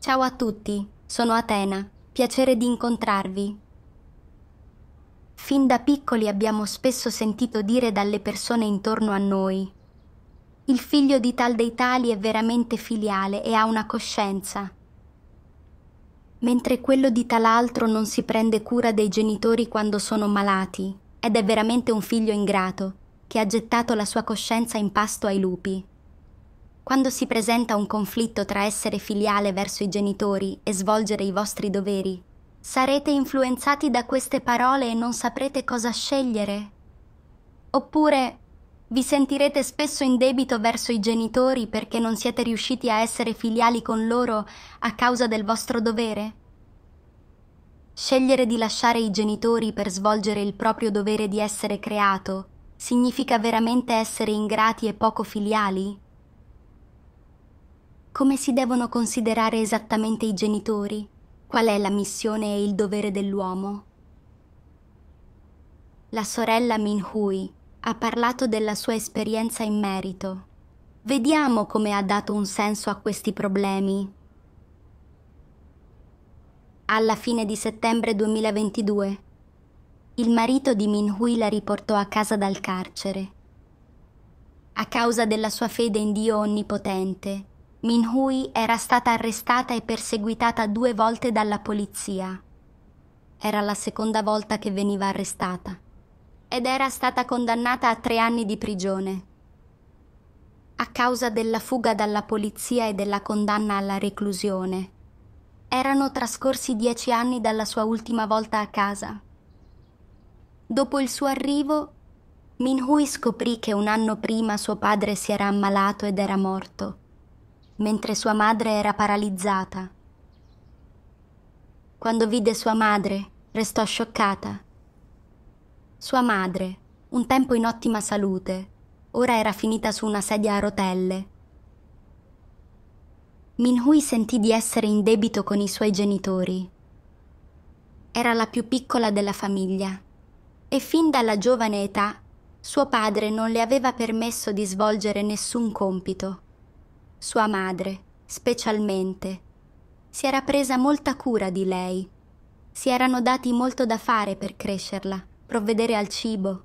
Ciao a tutti, sono Atena, piacere di incontrarvi. Fin da piccoli abbiamo spesso sentito dire dalle persone intorno a noi il figlio di tal dei tali è veramente filiale e ha una coscienza. Mentre quello di tal altro non si prende cura dei genitori quando sono malati, ed è veramente un figlio ingrato, che ha gettato la sua coscienza in pasto ai lupi. Quando si presenta un conflitto tra essere filiale verso i genitori e svolgere i vostri doveri, sarete influenzati da queste parole e non saprete cosa scegliere? Oppure vi sentirete spesso in debito verso i genitori perché non siete riusciti a essere filiali con loro a causa del vostro dovere? Scegliere di lasciare i genitori per svolgere il proprio dovere di essere creato significa veramente essere ingrati e poco filiali? come si devono considerare esattamente i genitori, qual è la missione e il dovere dell'uomo. La sorella Min Hui ha parlato della sua esperienza in merito. Vediamo come ha dato un senso a questi problemi. Alla fine di settembre 2022, il marito di Min Hui la riportò a casa dal carcere. A causa della sua fede in Dio Onnipotente, Minhui era stata arrestata e perseguitata due volte dalla polizia. Era la seconda volta che veniva arrestata ed era stata condannata a tre anni di prigione. A causa della fuga dalla polizia e della condanna alla reclusione, erano trascorsi dieci anni dalla sua ultima volta a casa. Dopo il suo arrivo, Minhui scoprì che un anno prima suo padre si era ammalato ed era morto mentre sua madre era paralizzata. Quando vide sua madre, restò scioccata. Sua madre, un tempo in ottima salute, ora era finita su una sedia a rotelle. Minhui sentì di essere in debito con i suoi genitori. Era la più piccola della famiglia e fin dalla giovane età suo padre non le aveva permesso di svolgere nessun compito. Sua madre, specialmente. Si era presa molta cura di lei. Si erano dati molto da fare per crescerla, provvedere al cibo,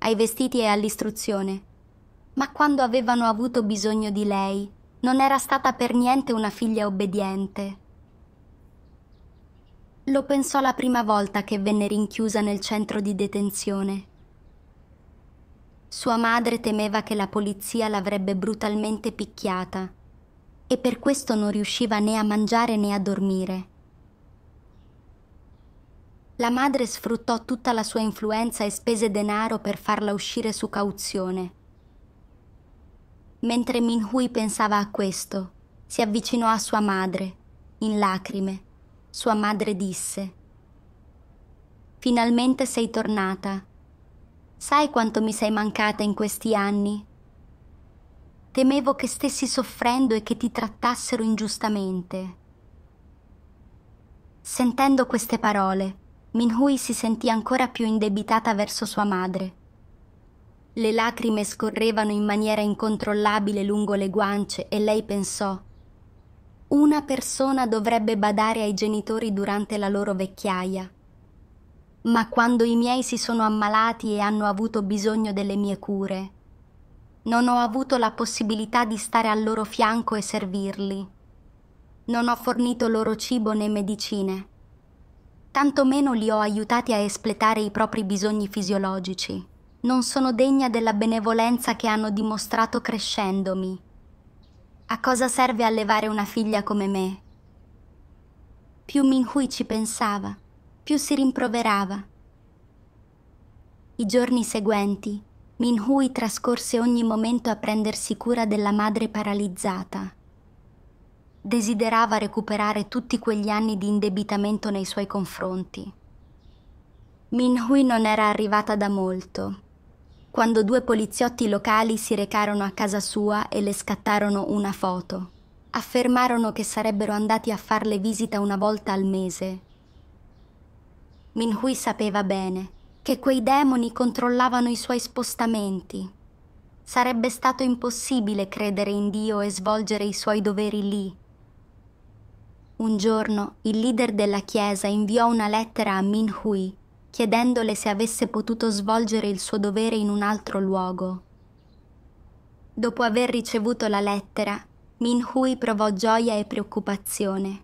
ai vestiti e all'istruzione. Ma quando avevano avuto bisogno di lei, non era stata per niente una figlia obbediente. Lo pensò la prima volta che venne rinchiusa nel centro di detenzione sua madre temeva che la polizia l'avrebbe brutalmente picchiata e per questo non riusciva né a mangiare né a dormire. La madre sfruttò tutta la sua influenza e spese denaro per farla uscire su cauzione. Mentre Minhui pensava a questo, si avvicinò a sua madre, in lacrime. Sua madre disse Finalmente sei tornata Sai quanto mi sei mancata in questi anni? Temevo che stessi soffrendo e che ti trattassero ingiustamente. Sentendo queste parole, Minhui si sentì ancora più indebitata verso sua madre. Le lacrime scorrevano in maniera incontrollabile lungo le guance e lei pensò una persona dovrebbe badare ai genitori durante la loro vecchiaia ma quando i miei si sono ammalati e hanno avuto bisogno delle mie cure. Non ho avuto la possibilità di stare al loro fianco e servirli. Non ho fornito loro cibo né medicine. Tantomeno li ho aiutati a espletare i propri bisogni fisiologici. Non sono degna della benevolenza che hanno dimostrato crescendomi. A cosa serve allevare una figlia come me? Più Minhui ci pensava più si rimproverava. I giorni seguenti, Hui trascorse ogni momento a prendersi cura della madre paralizzata. Desiderava recuperare tutti quegli anni di indebitamento nei suoi confronti. Hui non era arrivata da molto, quando due poliziotti locali si recarono a casa sua e le scattarono una foto. Affermarono che sarebbero andati a farle visita una volta al mese Minhui sapeva bene che quei demoni controllavano i suoi spostamenti. Sarebbe stato impossibile credere in Dio e svolgere i suoi doveri lì. Un giorno il leader della Chiesa inviò una lettera a Minhui chiedendole se avesse potuto svolgere il suo dovere in un altro luogo. Dopo aver ricevuto la lettera, Minhui provò gioia e preoccupazione.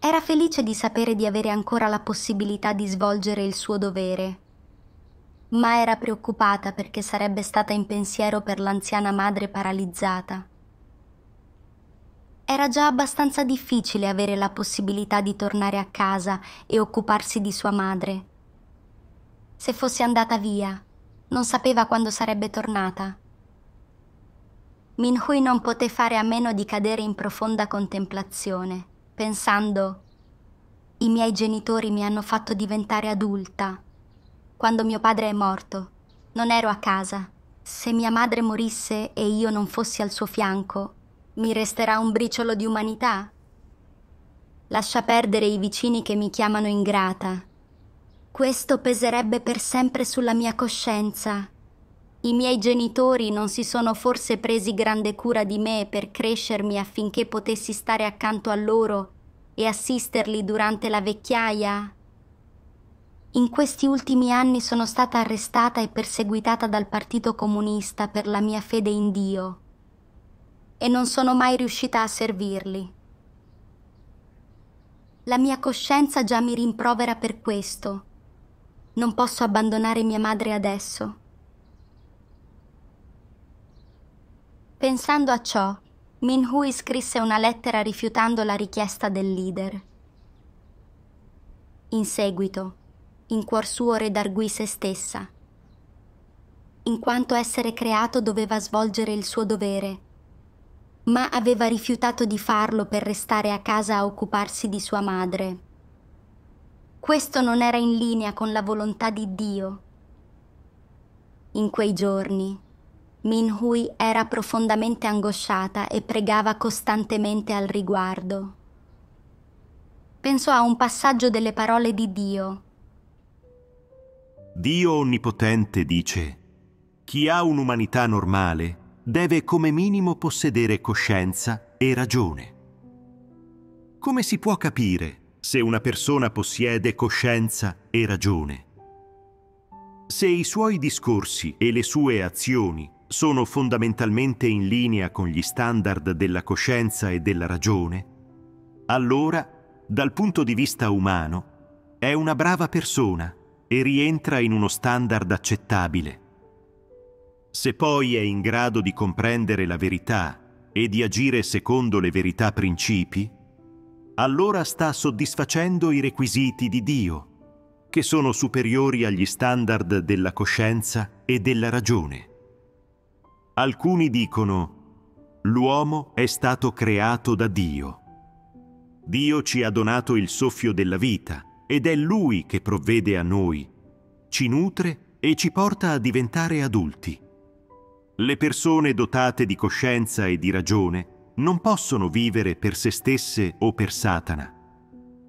Era felice di sapere di avere ancora la possibilità di svolgere il suo dovere, ma era preoccupata perché sarebbe stata in pensiero per l'anziana madre paralizzata. Era già abbastanza difficile avere la possibilità di tornare a casa e occuparsi di sua madre. Se fosse andata via, non sapeva quando sarebbe tornata. Minhui non poté fare a meno di cadere in profonda contemplazione pensando i miei genitori mi hanno fatto diventare adulta. Quando mio padre è morto, non ero a casa. Se mia madre morisse e io non fossi al suo fianco, mi resterà un briciolo di umanità? Lascia perdere i vicini che mi chiamano ingrata. Questo peserebbe per sempre sulla mia coscienza i miei genitori non si sono forse presi grande cura di me per crescermi affinché potessi stare accanto a loro e assisterli durante la vecchiaia? In questi ultimi anni sono stata arrestata e perseguitata dal Partito Comunista per la mia fede in Dio e non sono mai riuscita a servirli. La mia coscienza già mi rimprovera per questo. Non posso abbandonare mia madre adesso. Pensando a ciò, Hui scrisse una lettera rifiutando la richiesta del leader. In seguito, in cuor suo redarguì se stessa. In quanto essere creato doveva svolgere il suo dovere, ma aveva rifiutato di farlo per restare a casa a occuparsi di sua madre. Questo non era in linea con la volontà di Dio. In quei giorni, Hui era profondamente angosciata e pregava costantemente al riguardo. Pensò a un passaggio delle parole di Dio. Dio Onnipotente dice, chi ha un'umanità normale deve come minimo possedere coscienza e ragione. Come si può capire se una persona possiede coscienza e ragione? Se i suoi discorsi e le sue azioni sono fondamentalmente in linea con gli standard della coscienza e della ragione, allora, dal punto di vista umano, è una brava persona e rientra in uno standard accettabile. Se poi è in grado di comprendere la verità e di agire secondo le verità principi, allora sta soddisfacendo i requisiti di Dio, che sono superiori agli standard della coscienza e della ragione. Alcuni dicono, l'uomo è stato creato da Dio. Dio ci ha donato il soffio della vita ed è Lui che provvede a noi, ci nutre e ci porta a diventare adulti. Le persone dotate di coscienza e di ragione non possono vivere per se stesse o per Satana.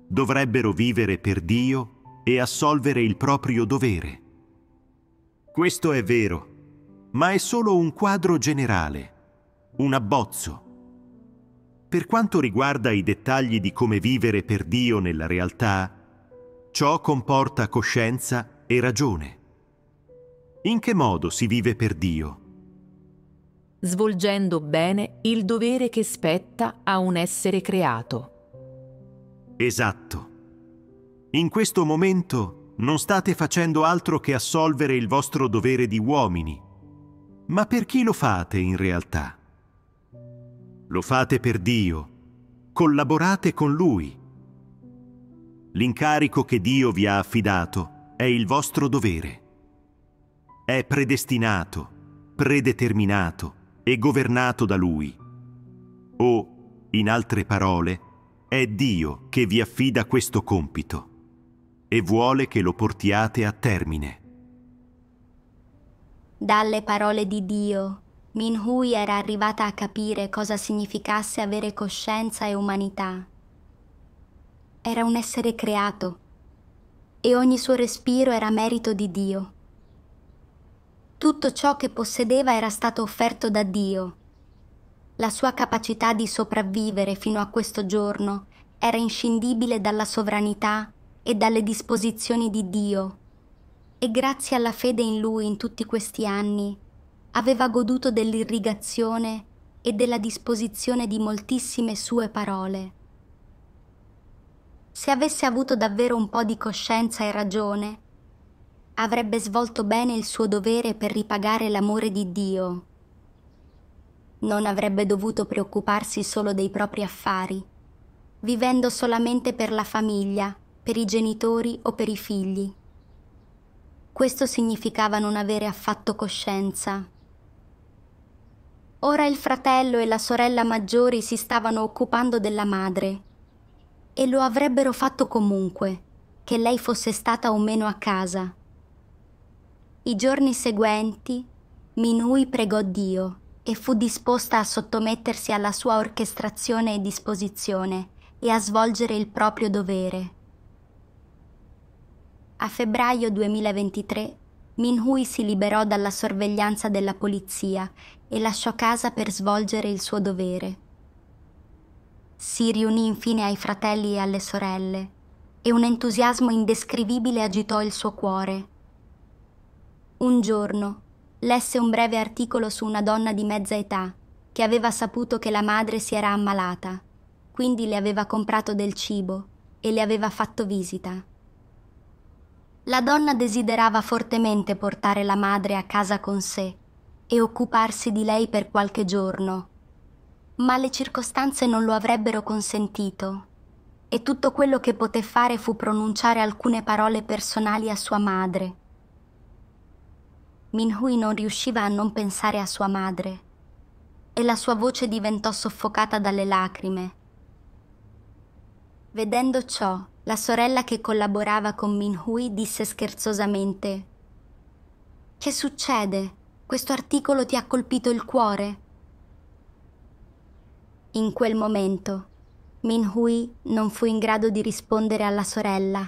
Dovrebbero vivere per Dio e assolvere il proprio dovere. Questo è vero ma è solo un quadro generale, un abbozzo. Per quanto riguarda i dettagli di come vivere per Dio nella realtà, ciò comporta coscienza e ragione. In che modo si vive per Dio? Svolgendo bene il dovere che spetta a un essere creato. Esatto. In questo momento non state facendo altro che assolvere il vostro dovere di uomini, ma per chi lo fate in realtà? Lo fate per Dio. Collaborate con Lui. L'incarico che Dio vi ha affidato è il vostro dovere. È predestinato, predeterminato e governato da Lui. O, in altre parole, è Dio che vi affida questo compito e vuole che lo portiate a termine dalle parole di Dio, Minhui era arrivata a capire cosa significasse avere coscienza e umanità. Era un essere creato e ogni suo respiro era merito di Dio. Tutto ciò che possedeva era stato offerto da Dio. La sua capacità di sopravvivere fino a questo giorno era inscindibile dalla sovranità e dalle disposizioni di Dio e grazie alla fede in lui in tutti questi anni aveva goduto dell'irrigazione e della disposizione di moltissime sue parole. Se avesse avuto davvero un po' di coscienza e ragione, avrebbe svolto bene il suo dovere per ripagare l'amore di Dio. Non avrebbe dovuto preoccuparsi solo dei propri affari, vivendo solamente per la famiglia, per i genitori o per i figli. Questo significava non avere affatto coscienza. Ora il fratello e la sorella maggiori si stavano occupando della madre e lo avrebbero fatto comunque, che lei fosse stata o meno a casa. I giorni seguenti Minui pregò Dio e fu disposta a sottomettersi alla sua orchestrazione e disposizione e a svolgere il proprio dovere a febbraio 2023 Hui si liberò dalla sorveglianza della polizia e lasciò casa per svolgere il suo dovere. Si riunì infine ai fratelli e alle sorelle e un entusiasmo indescrivibile agitò il suo cuore. Un giorno lesse un breve articolo su una donna di mezza età che aveva saputo che la madre si era ammalata, quindi le aveva comprato del cibo e le aveva fatto visita la donna desiderava fortemente portare la madre a casa con sé e occuparsi di lei per qualche giorno, ma le circostanze non lo avrebbero consentito e tutto quello che poté fare fu pronunciare alcune parole personali a sua madre. Minhui non riusciva a non pensare a sua madre e la sua voce diventò soffocata dalle lacrime. Vedendo ciò, la sorella che collaborava con Minhui disse scherzosamente Che succede? Questo articolo ti ha colpito il cuore? In quel momento, Minhui non fu in grado di rispondere alla sorella.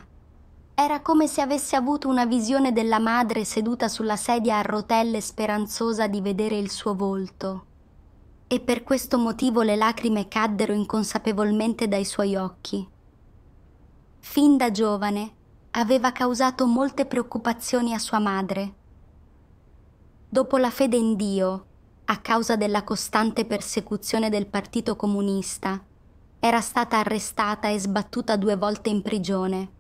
Era come se avesse avuto una visione della madre seduta sulla sedia a rotelle speranzosa di vedere il suo volto. E per questo motivo le lacrime caddero inconsapevolmente dai suoi occhi fin da giovane, aveva causato molte preoccupazioni a sua madre. Dopo la fede in Dio, a causa della costante persecuzione del Partito Comunista, era stata arrestata e sbattuta due volte in prigione.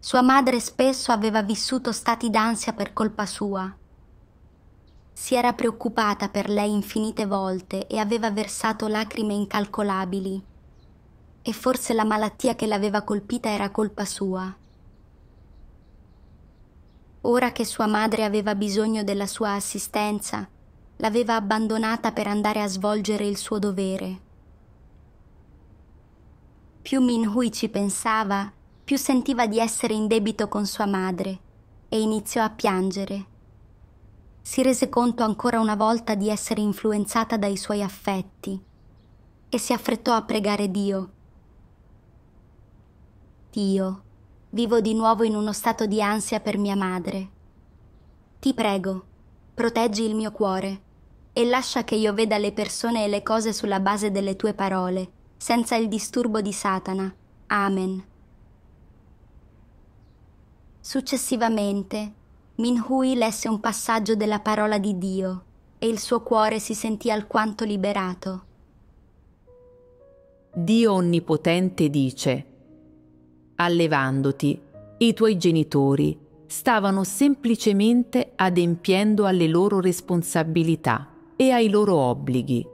Sua madre spesso aveva vissuto stati d'ansia per colpa sua. Si era preoccupata per lei infinite volte e aveva versato lacrime incalcolabili e forse la malattia che l'aveva colpita era colpa sua. Ora che sua madre aveva bisogno della sua assistenza, l'aveva abbandonata per andare a svolgere il suo dovere. Più Hui ci pensava, più sentiva di essere in debito con sua madre e iniziò a piangere. Si rese conto ancora una volta di essere influenzata dai suoi affetti e si affrettò a pregare Dio Dio, vivo di nuovo in uno stato di ansia per mia madre. Ti prego, proteggi il mio cuore e lascia che io veda le persone e le cose sulla base delle tue parole, senza il disturbo di Satana. Amen. Successivamente, Minhui lesse un passaggio della parola di Dio e il suo cuore si sentì alquanto liberato. Dio Onnipotente dice, allevandoti, i tuoi genitori stavano semplicemente adempiendo alle loro responsabilità e ai loro obblighi.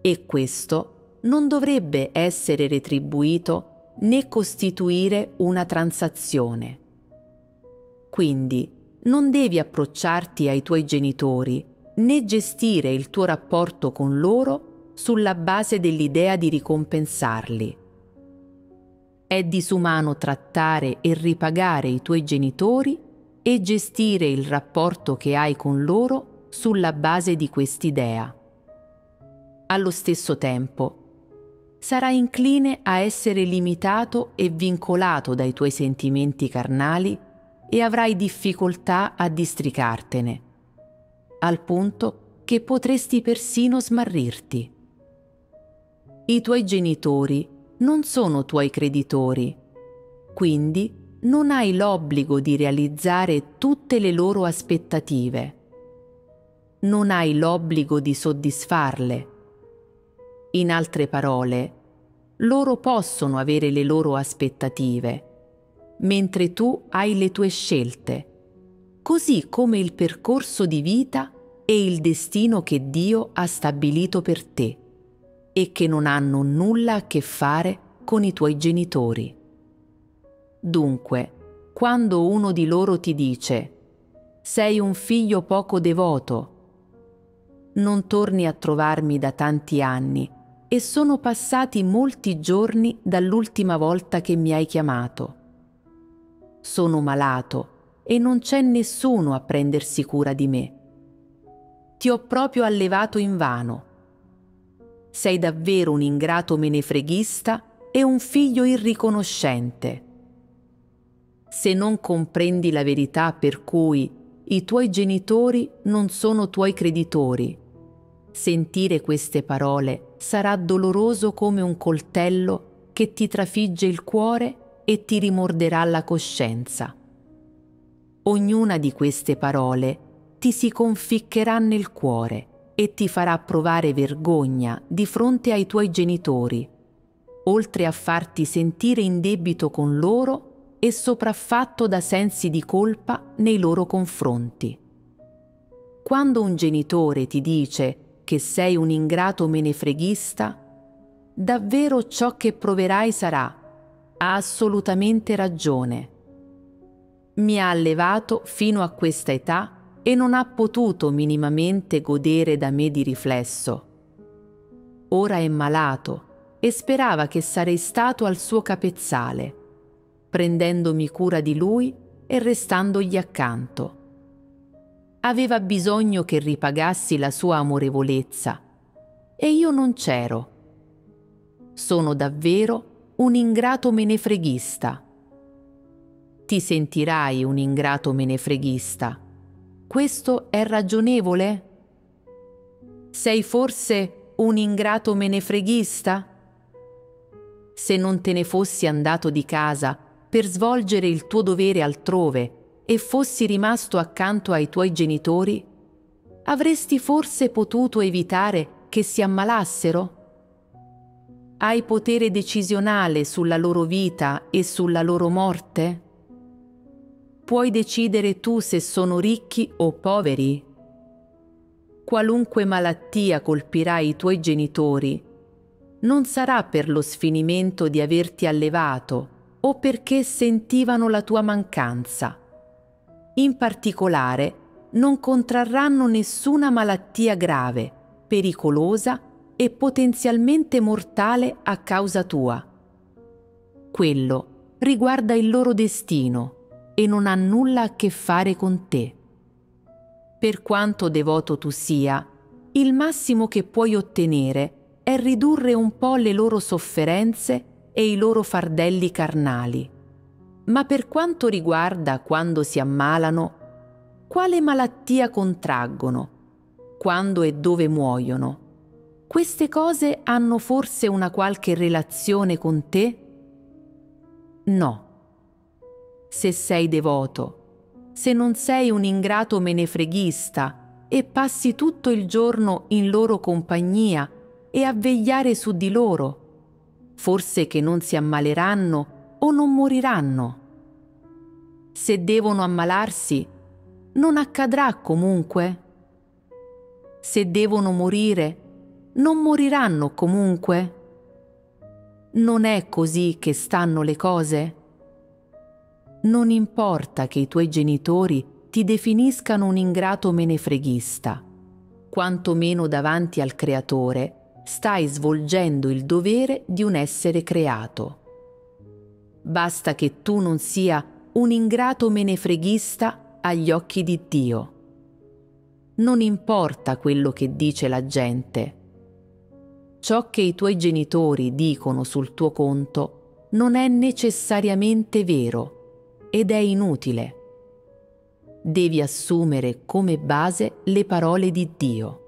E questo non dovrebbe essere retribuito né costituire una transazione. Quindi non devi approcciarti ai tuoi genitori né gestire il tuo rapporto con loro sulla base dell'idea di ricompensarli. È disumano trattare e ripagare i tuoi genitori e gestire il rapporto che hai con loro sulla base di quest'idea. Allo stesso tempo, sarai incline a essere limitato e vincolato dai tuoi sentimenti carnali e avrai difficoltà a districartene, al punto che potresti persino smarrirti. I tuoi genitori non sono tuoi creditori, quindi non hai l'obbligo di realizzare tutte le loro aspettative. Non hai l'obbligo di soddisfarle. In altre parole, loro possono avere le loro aspettative, mentre tu hai le tue scelte, così come il percorso di vita e il destino che Dio ha stabilito per te e che non hanno nulla a che fare con i tuoi genitori. Dunque, quando uno di loro ti dice sei un figlio poco devoto, non torni a trovarmi da tanti anni e sono passati molti giorni dall'ultima volta che mi hai chiamato. Sono malato e non c'è nessuno a prendersi cura di me. Ti ho proprio allevato in vano sei davvero un ingrato menefreghista e un figlio irriconoscente. Se non comprendi la verità per cui i tuoi genitori non sono tuoi creditori, sentire queste parole sarà doloroso come un coltello che ti trafigge il cuore e ti rimorderà la coscienza. Ognuna di queste parole ti si conficcherà nel cuore e ti farà provare vergogna di fronte ai tuoi genitori, oltre a farti sentire in debito con loro e sopraffatto da sensi di colpa nei loro confronti. Quando un genitore ti dice che sei un ingrato menefreghista, davvero ciò che proverai sarà ha assolutamente ragione. Mi ha allevato fino a questa età e non ha potuto minimamente godere da me di riflesso. Ora è malato e sperava che sarei stato al suo capezzale, prendendomi cura di lui e restandogli accanto. Aveva bisogno che ripagassi la sua amorevolezza e io non c'ero. Sono davvero un ingrato menefreghista. Ti sentirai un ingrato menefreghista questo è ragionevole? Sei forse un ingrato menefreghista? Se non te ne fossi andato di casa per svolgere il tuo dovere altrove e fossi rimasto accanto ai tuoi genitori, avresti forse potuto evitare che si ammalassero? Hai potere decisionale sulla loro vita e sulla loro morte? puoi decidere tu se sono ricchi o poveri. Qualunque malattia colpirà i tuoi genitori, non sarà per lo sfinimento di averti allevato o perché sentivano la tua mancanza. In particolare, non contrarranno nessuna malattia grave, pericolosa e potenzialmente mortale a causa tua. Quello riguarda il loro destino e non ha nulla a che fare con te. Per quanto devoto tu sia, il massimo che puoi ottenere è ridurre un po' le loro sofferenze e i loro fardelli carnali. Ma per quanto riguarda quando si ammalano, quale malattia contraggono, quando e dove muoiono, queste cose hanno forse una qualche relazione con te? No se sei devoto. Se non sei un ingrato menefreghista e passi tutto il giorno in loro compagnia e a vegliare su di loro, forse che non si ammaleranno o non moriranno. Se devono ammalarsi, non accadrà comunque? Se devono morire, non moriranno comunque? Non è così che stanno le cose? Non importa che i tuoi genitori ti definiscano un ingrato menefreghista, quantomeno davanti al Creatore stai svolgendo il dovere di un essere creato. Basta che tu non sia un ingrato menefreghista agli occhi di Dio. Non importa quello che dice la gente. Ciò che i tuoi genitori dicono sul tuo conto non è necessariamente vero ed è inutile. Devi assumere come base le parole di Dio.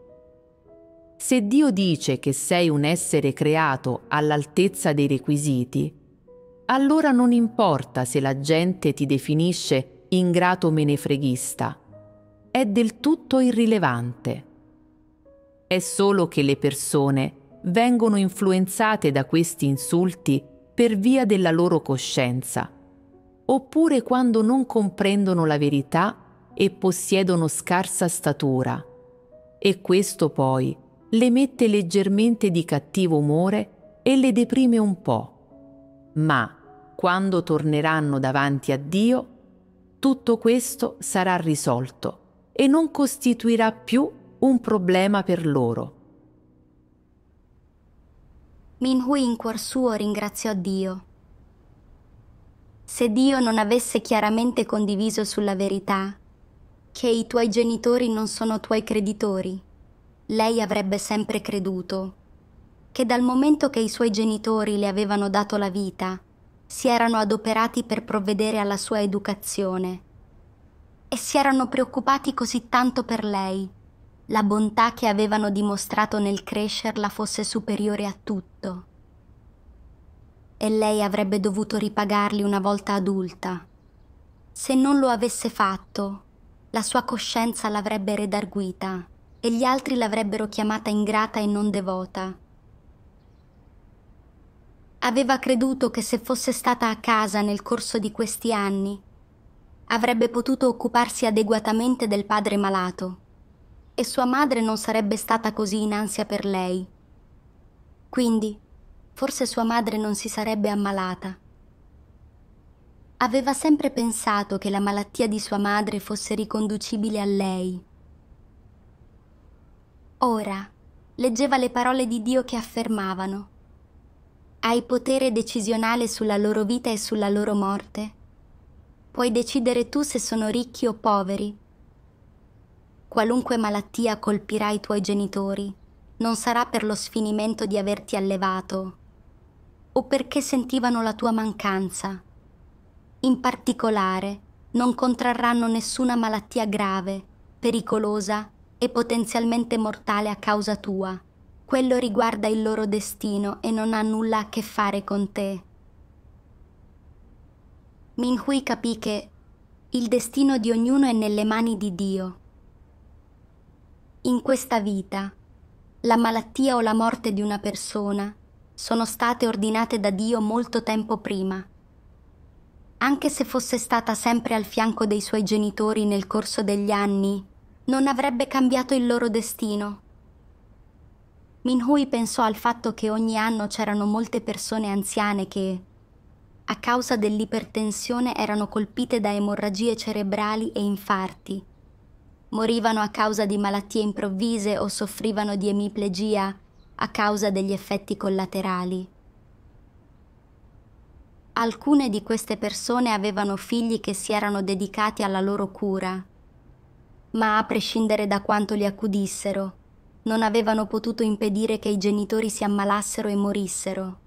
Se Dio dice che sei un essere creato all'altezza dei requisiti, allora non importa se la gente ti definisce ingrato menefreghista, è del tutto irrilevante. È solo che le persone vengono influenzate da questi insulti per via della loro coscienza oppure quando non comprendono la verità e possiedono scarsa statura. E questo poi le mette leggermente di cattivo umore e le deprime un po'. Ma quando torneranno davanti a Dio, tutto questo sarà risolto e non costituirà più un problema per loro. Minhui in cuor suo ringraziò Dio se Dio non avesse chiaramente condiviso sulla verità che i tuoi genitori non sono tuoi creditori, lei avrebbe sempre creduto che dal momento che i suoi genitori le avevano dato la vita, si erano adoperati per provvedere alla sua educazione e si erano preoccupati così tanto per lei, la bontà che avevano dimostrato nel crescerla fosse superiore a tutto e lei avrebbe dovuto ripagarli una volta adulta. Se non lo avesse fatto, la sua coscienza l'avrebbe redarguita e gli altri l'avrebbero chiamata ingrata e non devota. Aveva creduto che se fosse stata a casa nel corso di questi anni, avrebbe potuto occuparsi adeguatamente del padre malato e sua madre non sarebbe stata così in ansia per lei. Quindi, forse sua madre non si sarebbe ammalata. Aveva sempre pensato che la malattia di sua madre fosse riconducibile a lei. Ora leggeva le parole di Dio che affermavano Hai potere decisionale sulla loro vita e sulla loro morte. Puoi decidere tu se sono ricchi o poveri. Qualunque malattia colpirà i tuoi genitori non sarà per lo sfinimento di averti allevato o perché sentivano la tua mancanza. In particolare, non contrarranno nessuna malattia grave, pericolosa e potenzialmente mortale a causa tua. Quello riguarda il loro destino e non ha nulla a che fare con te. Minhui capì che il destino di ognuno è nelle mani di Dio. In questa vita, la malattia o la morte di una persona sono state ordinate da Dio molto tempo prima. Anche se fosse stata sempre al fianco dei suoi genitori nel corso degli anni, non avrebbe cambiato il loro destino. Minhui pensò al fatto che ogni anno c'erano molte persone anziane che, a causa dell'ipertensione, erano colpite da emorragie cerebrali e infarti. Morivano a causa di malattie improvvise o soffrivano di emiplegia a causa degli effetti collaterali. Alcune di queste persone avevano figli che si erano dedicati alla loro cura, ma a prescindere da quanto li accudissero, non avevano potuto impedire che i genitori si ammalassero e morissero.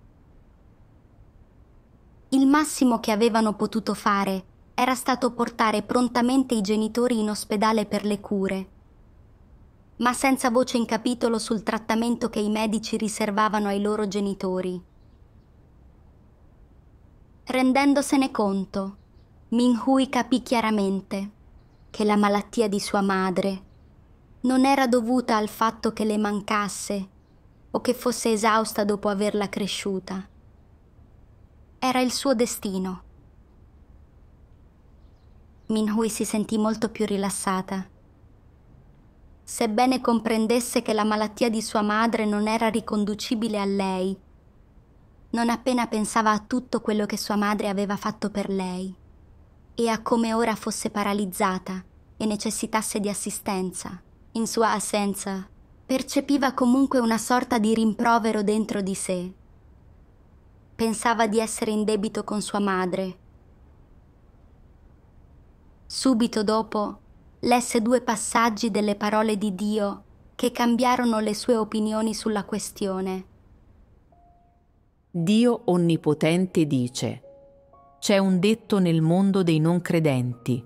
Il massimo che avevano potuto fare era stato portare prontamente i genitori in ospedale per le cure, ma senza voce in capitolo sul trattamento che i medici riservavano ai loro genitori. Rendendosene conto, Minhui capì chiaramente che la malattia di sua madre non era dovuta al fatto che le mancasse o che fosse esausta dopo averla cresciuta. Era il suo destino. Minhui si sentì molto più rilassata sebbene comprendesse che la malattia di sua madre non era riconducibile a lei, non appena pensava a tutto quello che sua madre aveva fatto per lei e a come ora fosse paralizzata e necessitasse di assistenza. In sua assenza, percepiva comunque una sorta di rimprovero dentro di sé. Pensava di essere in debito con sua madre. Subito dopo lesse due passaggi delle parole di Dio che cambiarono le sue opinioni sulla questione. Dio Onnipotente dice, c'è un detto nel mondo dei non credenti.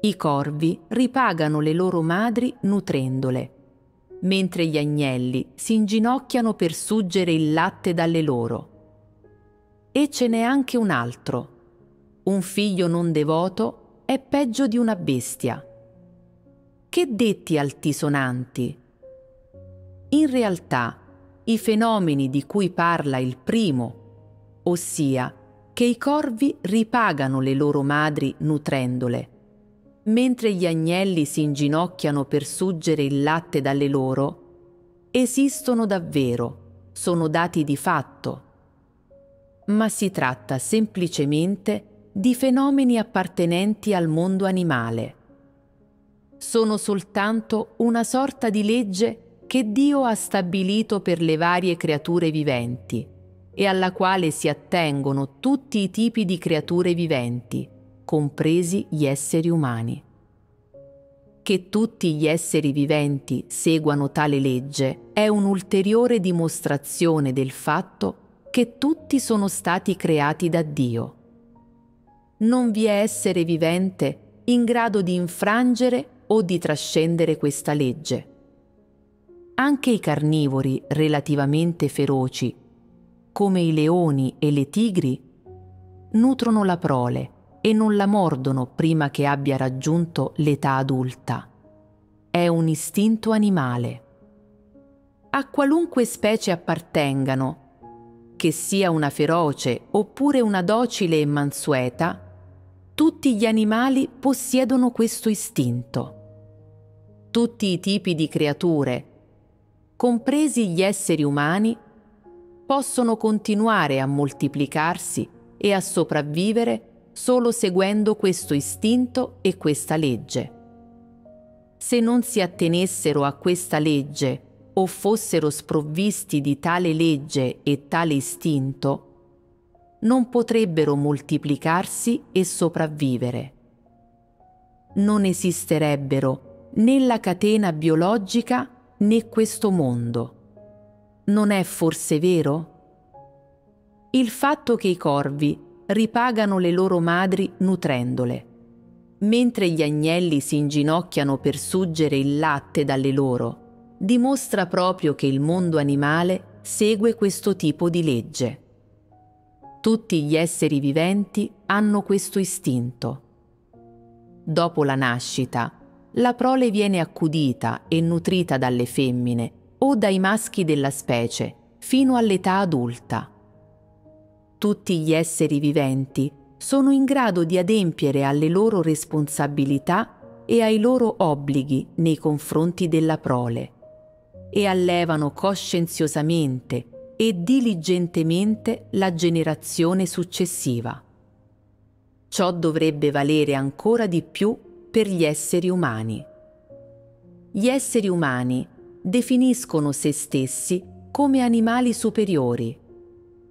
I corvi ripagano le loro madri nutrendole, mentre gli agnelli si inginocchiano per suggere il latte dalle loro. E ce n'è anche un altro. Un figlio non devoto è peggio di una bestia che detti altisonanti? In realtà, i fenomeni di cui parla il primo, ossia che i corvi ripagano le loro madri nutrendole, mentre gli agnelli si inginocchiano per suggere il latte dalle loro, esistono davvero, sono dati di fatto. Ma si tratta semplicemente di fenomeni appartenenti al mondo animale sono soltanto una sorta di legge che Dio ha stabilito per le varie creature viventi e alla quale si attengono tutti i tipi di creature viventi, compresi gli esseri umani. Che tutti gli esseri viventi seguano tale legge è un'ulteriore dimostrazione del fatto che tutti sono stati creati da Dio. Non vi è essere vivente in grado di infrangere o di trascendere questa legge. Anche i carnivori relativamente feroci, come i leoni e le tigri, nutrono la prole e non la mordono prima che abbia raggiunto l'età adulta. È un istinto animale. A qualunque specie appartengano, che sia una feroce oppure una docile e mansueta, tutti gli animali possiedono questo istinto tutti i tipi di creature, compresi gli esseri umani, possono continuare a moltiplicarsi e a sopravvivere solo seguendo questo istinto e questa legge. Se non si attenessero a questa legge o fossero sprovvisti di tale legge e tale istinto, non potrebbero moltiplicarsi e sopravvivere. Non esisterebbero né la catena biologica né questo mondo. Non è forse vero? Il fatto che i corvi ripagano le loro madri nutrendole, mentre gli agnelli si inginocchiano per suggere il latte dalle loro, dimostra proprio che il mondo animale segue questo tipo di legge. Tutti gli esseri viventi hanno questo istinto. Dopo la nascita, la prole viene accudita e nutrita dalle femmine o dai maschi della specie fino all'età adulta. Tutti gli esseri viventi sono in grado di adempiere alle loro responsabilità e ai loro obblighi nei confronti della prole e allevano coscienziosamente e diligentemente la generazione successiva. Ciò dovrebbe valere ancora di più per gli esseri umani. Gli esseri umani definiscono se stessi come animali superiori.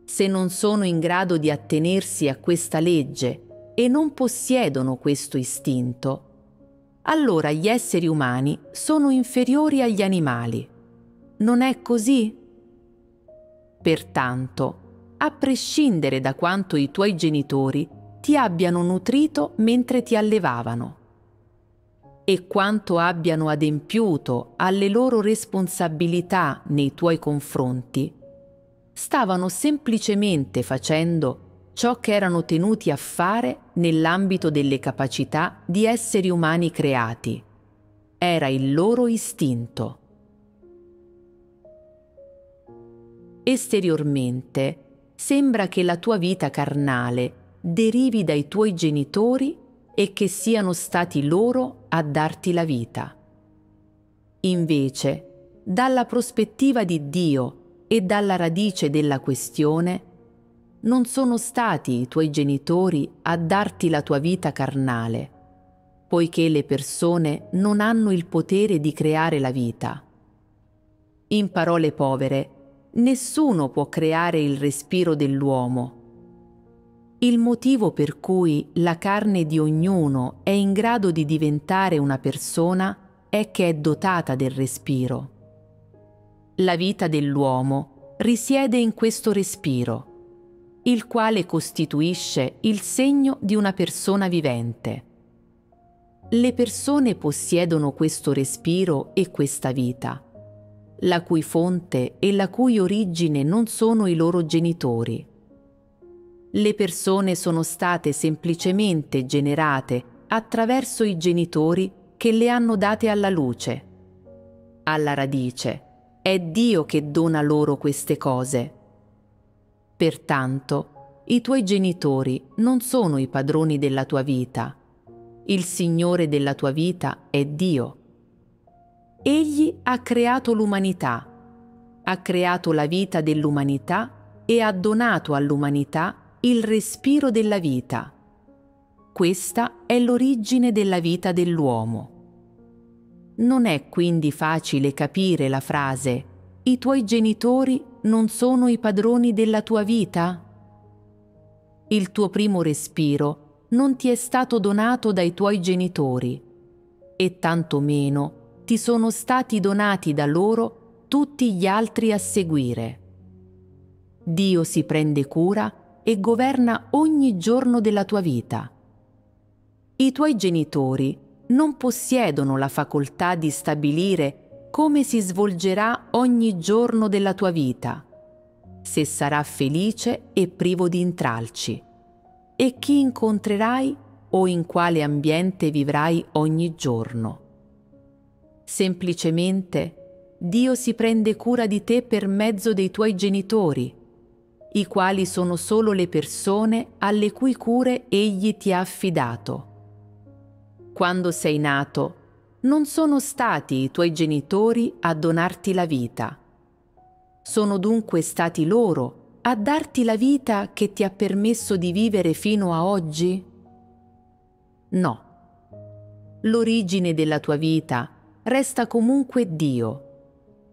Se non sono in grado di attenersi a questa legge e non possiedono questo istinto, allora gli esseri umani sono inferiori agli animali. Non è così? Pertanto, a prescindere da quanto i tuoi genitori ti abbiano nutrito mentre ti allevavano e quanto abbiano adempiuto alle loro responsabilità nei tuoi confronti, stavano semplicemente facendo ciò che erano tenuti a fare nell'ambito delle capacità di esseri umani creati. Era il loro istinto. Esteriormente, sembra che la tua vita carnale derivi dai tuoi genitori e che siano stati loro a darti la vita. Invece, dalla prospettiva di Dio e dalla radice della questione, non sono stati i tuoi genitori a darti la tua vita carnale, poiché le persone non hanno il potere di creare la vita. In parole povere, nessuno può creare il respiro dell'uomo, il motivo per cui la carne di ognuno è in grado di diventare una persona è che è dotata del respiro. La vita dell'uomo risiede in questo respiro, il quale costituisce il segno di una persona vivente. Le persone possiedono questo respiro e questa vita, la cui fonte e la cui origine non sono i loro genitori le persone sono state semplicemente generate attraverso i genitori che le hanno date alla luce. Alla radice è Dio che dona loro queste cose. Pertanto, i tuoi genitori non sono i padroni della tua vita. Il Signore della tua vita è Dio. Egli ha creato l'umanità, ha creato la vita dell'umanità e ha donato all'umanità il respiro della vita. Questa è l'origine della vita dell'uomo. Non è quindi facile capire la frase I tuoi genitori non sono i padroni della tua vita? Il tuo primo respiro non ti è stato donato dai tuoi genitori e tantomeno ti sono stati donati da loro tutti gli altri a seguire. Dio si prende cura e governa ogni giorno della tua vita. I tuoi genitori non possiedono la facoltà di stabilire come si svolgerà ogni giorno della tua vita, se sarà felice e privo di intralci, e chi incontrerai o in quale ambiente vivrai ogni giorno. Semplicemente, Dio si prende cura di te per mezzo dei tuoi genitori, i quali sono solo le persone alle cui cure egli ti ha affidato. Quando sei nato, non sono stati i tuoi genitori a donarti la vita. Sono dunque stati loro a darti la vita che ti ha permesso di vivere fino a oggi? No. L'origine della tua vita resta comunque Dio,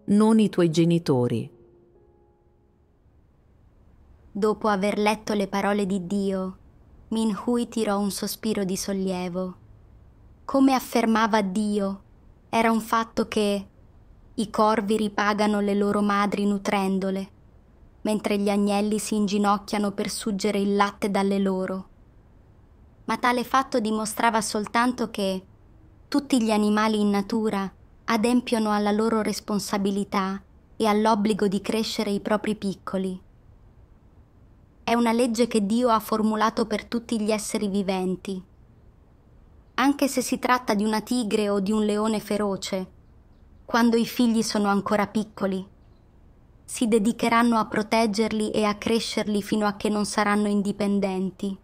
non i tuoi genitori dopo aver letto le parole di Dio, Min Hui tirò un sospiro di sollievo. Come affermava Dio, era un fatto che i corvi ripagano le loro madri nutrendole, mentre gli agnelli si inginocchiano per suggere il latte dalle loro. Ma tale fatto dimostrava soltanto che tutti gli animali in natura adempiono alla loro responsabilità e all'obbligo di crescere i propri piccoli. È una legge che Dio ha formulato per tutti gli esseri viventi. Anche se si tratta di una tigre o di un leone feroce, quando i figli sono ancora piccoli, si dedicheranno a proteggerli e a crescerli fino a che non saranno indipendenti.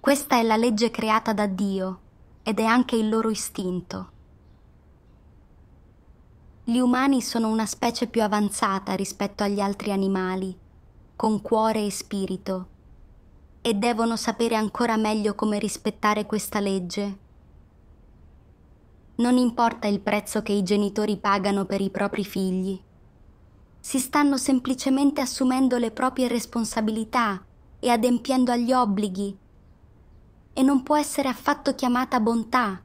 Questa è la legge creata da Dio ed è anche il loro istinto. Gli umani sono una specie più avanzata rispetto agli altri animali con cuore e spirito, e devono sapere ancora meglio come rispettare questa legge. Non importa il prezzo che i genitori pagano per i propri figli, si stanno semplicemente assumendo le proprie responsabilità e adempiendo agli obblighi, e non può essere affatto chiamata bontà.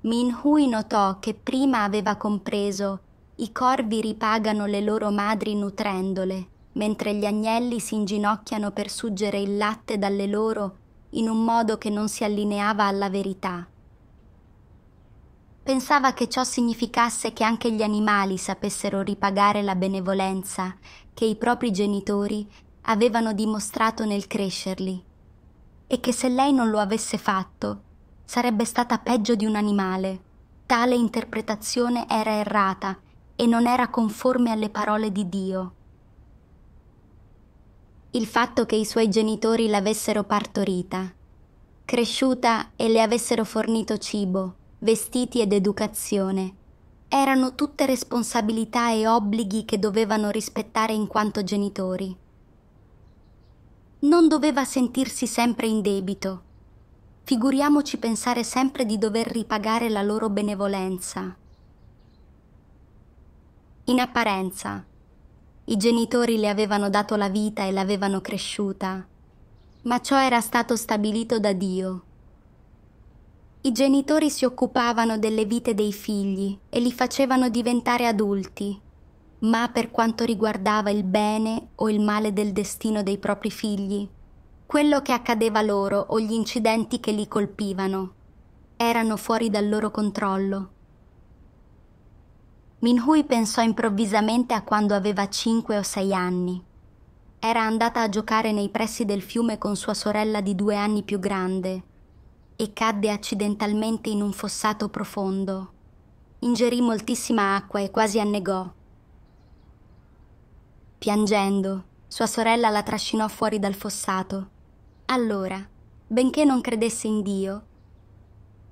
Hui notò che prima aveva compreso i corvi ripagano le loro madri nutrendole mentre gli agnelli si inginocchiano per suggere il latte dalle loro in un modo che non si allineava alla verità. Pensava che ciò significasse che anche gli animali sapessero ripagare la benevolenza che i propri genitori avevano dimostrato nel crescerli, e che se lei non lo avesse fatto, sarebbe stata peggio di un animale. Tale interpretazione era errata e non era conforme alle parole di Dio il fatto che i suoi genitori l'avessero partorita, cresciuta e le avessero fornito cibo, vestiti ed educazione. Erano tutte responsabilità e obblighi che dovevano rispettare in quanto genitori. Non doveva sentirsi sempre in debito. Figuriamoci pensare sempre di dover ripagare la loro benevolenza. In apparenza, i genitori le avevano dato la vita e l'avevano cresciuta, ma ciò era stato stabilito da Dio. I genitori si occupavano delle vite dei figli e li facevano diventare adulti, ma per quanto riguardava il bene o il male del destino dei propri figli, quello che accadeva loro o gli incidenti che li colpivano erano fuori dal loro controllo. Minhui pensò improvvisamente a quando aveva cinque o sei anni. Era andata a giocare nei pressi del fiume con sua sorella di due anni più grande e cadde accidentalmente in un fossato profondo. Ingerì moltissima acqua e quasi annegò. Piangendo, sua sorella la trascinò fuori dal fossato. Allora, benché non credesse in Dio,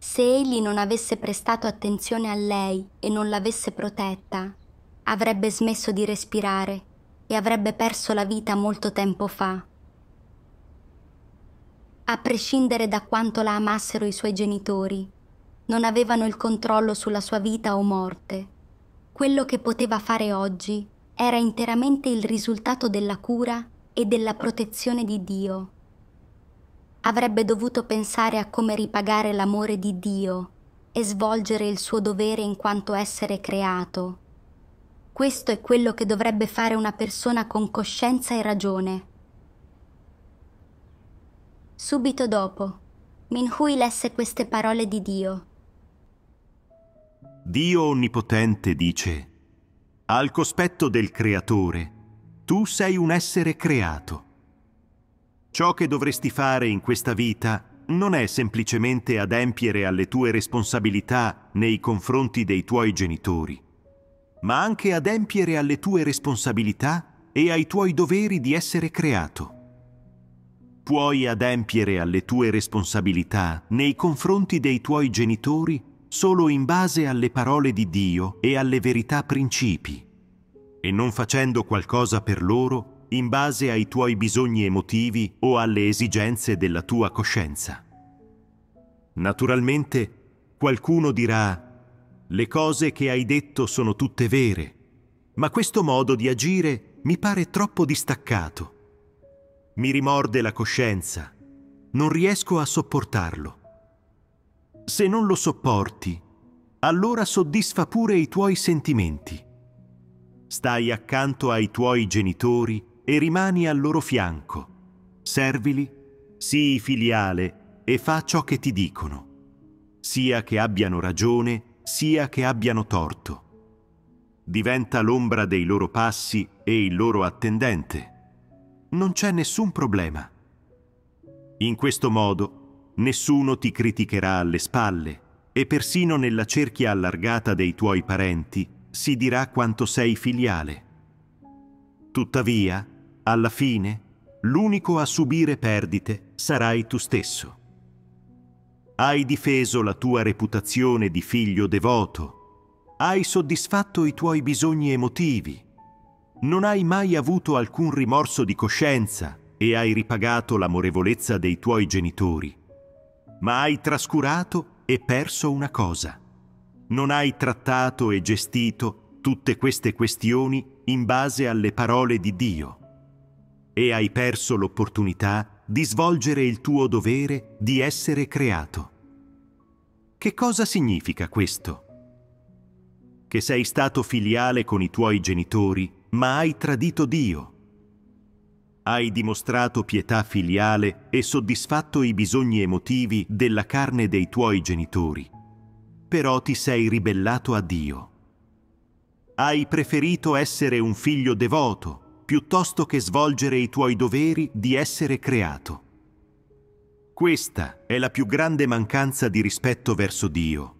se egli non avesse prestato attenzione a lei e non l'avesse protetta, avrebbe smesso di respirare e avrebbe perso la vita molto tempo fa. A prescindere da quanto la amassero i suoi genitori, non avevano il controllo sulla sua vita o morte. Quello che poteva fare oggi era interamente il risultato della cura e della protezione di Dio. Avrebbe dovuto pensare a come ripagare l'amore di Dio e svolgere il suo dovere in quanto essere creato. Questo è quello che dovrebbe fare una persona con coscienza e ragione. Subito dopo, Minhui lesse queste parole di Dio. Dio Onnipotente dice, Al cospetto del Creatore, tu sei un essere creato Ciò che dovresti fare in questa vita non è semplicemente adempiere alle tue responsabilità nei confronti dei tuoi genitori, ma anche adempiere alle tue responsabilità e ai tuoi doveri di essere creato. Puoi adempiere alle tue responsabilità nei confronti dei tuoi genitori solo in base alle parole di Dio e alle verità principi, e non facendo qualcosa per loro in base ai tuoi bisogni emotivi o alle esigenze della tua coscienza. Naturalmente, qualcuno dirà le cose che hai detto sono tutte vere, ma questo modo di agire mi pare troppo distaccato. Mi rimorde la coscienza, non riesco a sopportarlo. Se non lo sopporti, allora soddisfa pure i tuoi sentimenti. Stai accanto ai tuoi genitori e rimani al loro fianco. Servili, sii filiale e fa ciò che ti dicono, sia che abbiano ragione, sia che abbiano torto. Diventa l'ombra dei loro passi e il loro attendente. Non c'è nessun problema. In questo modo nessuno ti criticherà alle spalle e persino nella cerchia allargata dei tuoi parenti si dirà quanto sei filiale. Tuttavia, alla fine, l'unico a subire perdite sarai tu stesso. Hai difeso la tua reputazione di figlio devoto, hai soddisfatto i tuoi bisogni emotivi, non hai mai avuto alcun rimorso di coscienza e hai ripagato l'amorevolezza dei tuoi genitori, ma hai trascurato e perso una cosa. Non hai trattato e gestito tutte queste questioni in base alle parole di Dio e hai perso l'opportunità di svolgere il tuo dovere di essere creato. Che cosa significa questo? Che sei stato filiale con i tuoi genitori, ma hai tradito Dio. Hai dimostrato pietà filiale e soddisfatto i bisogni emotivi della carne dei tuoi genitori, però ti sei ribellato a Dio. Hai preferito essere un figlio devoto piuttosto che svolgere i tuoi doveri di essere creato. Questa è la più grande mancanza di rispetto verso Dio.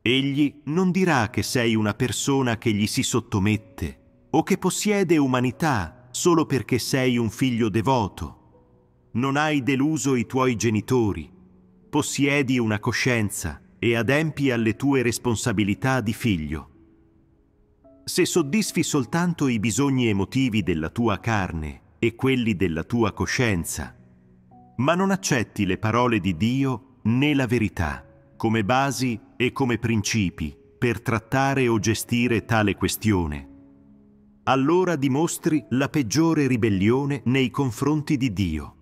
Egli non dirà che sei una persona che gli si sottomette o che possiede umanità solo perché sei un figlio devoto. Non hai deluso i tuoi genitori, possiedi una coscienza e adempi alle tue responsabilità di figlio. Se soddisfi soltanto i bisogni emotivi della tua carne e quelli della tua coscienza, ma non accetti le parole di Dio né la verità come basi e come principi per trattare o gestire tale questione, allora dimostri la peggiore ribellione nei confronti di Dio.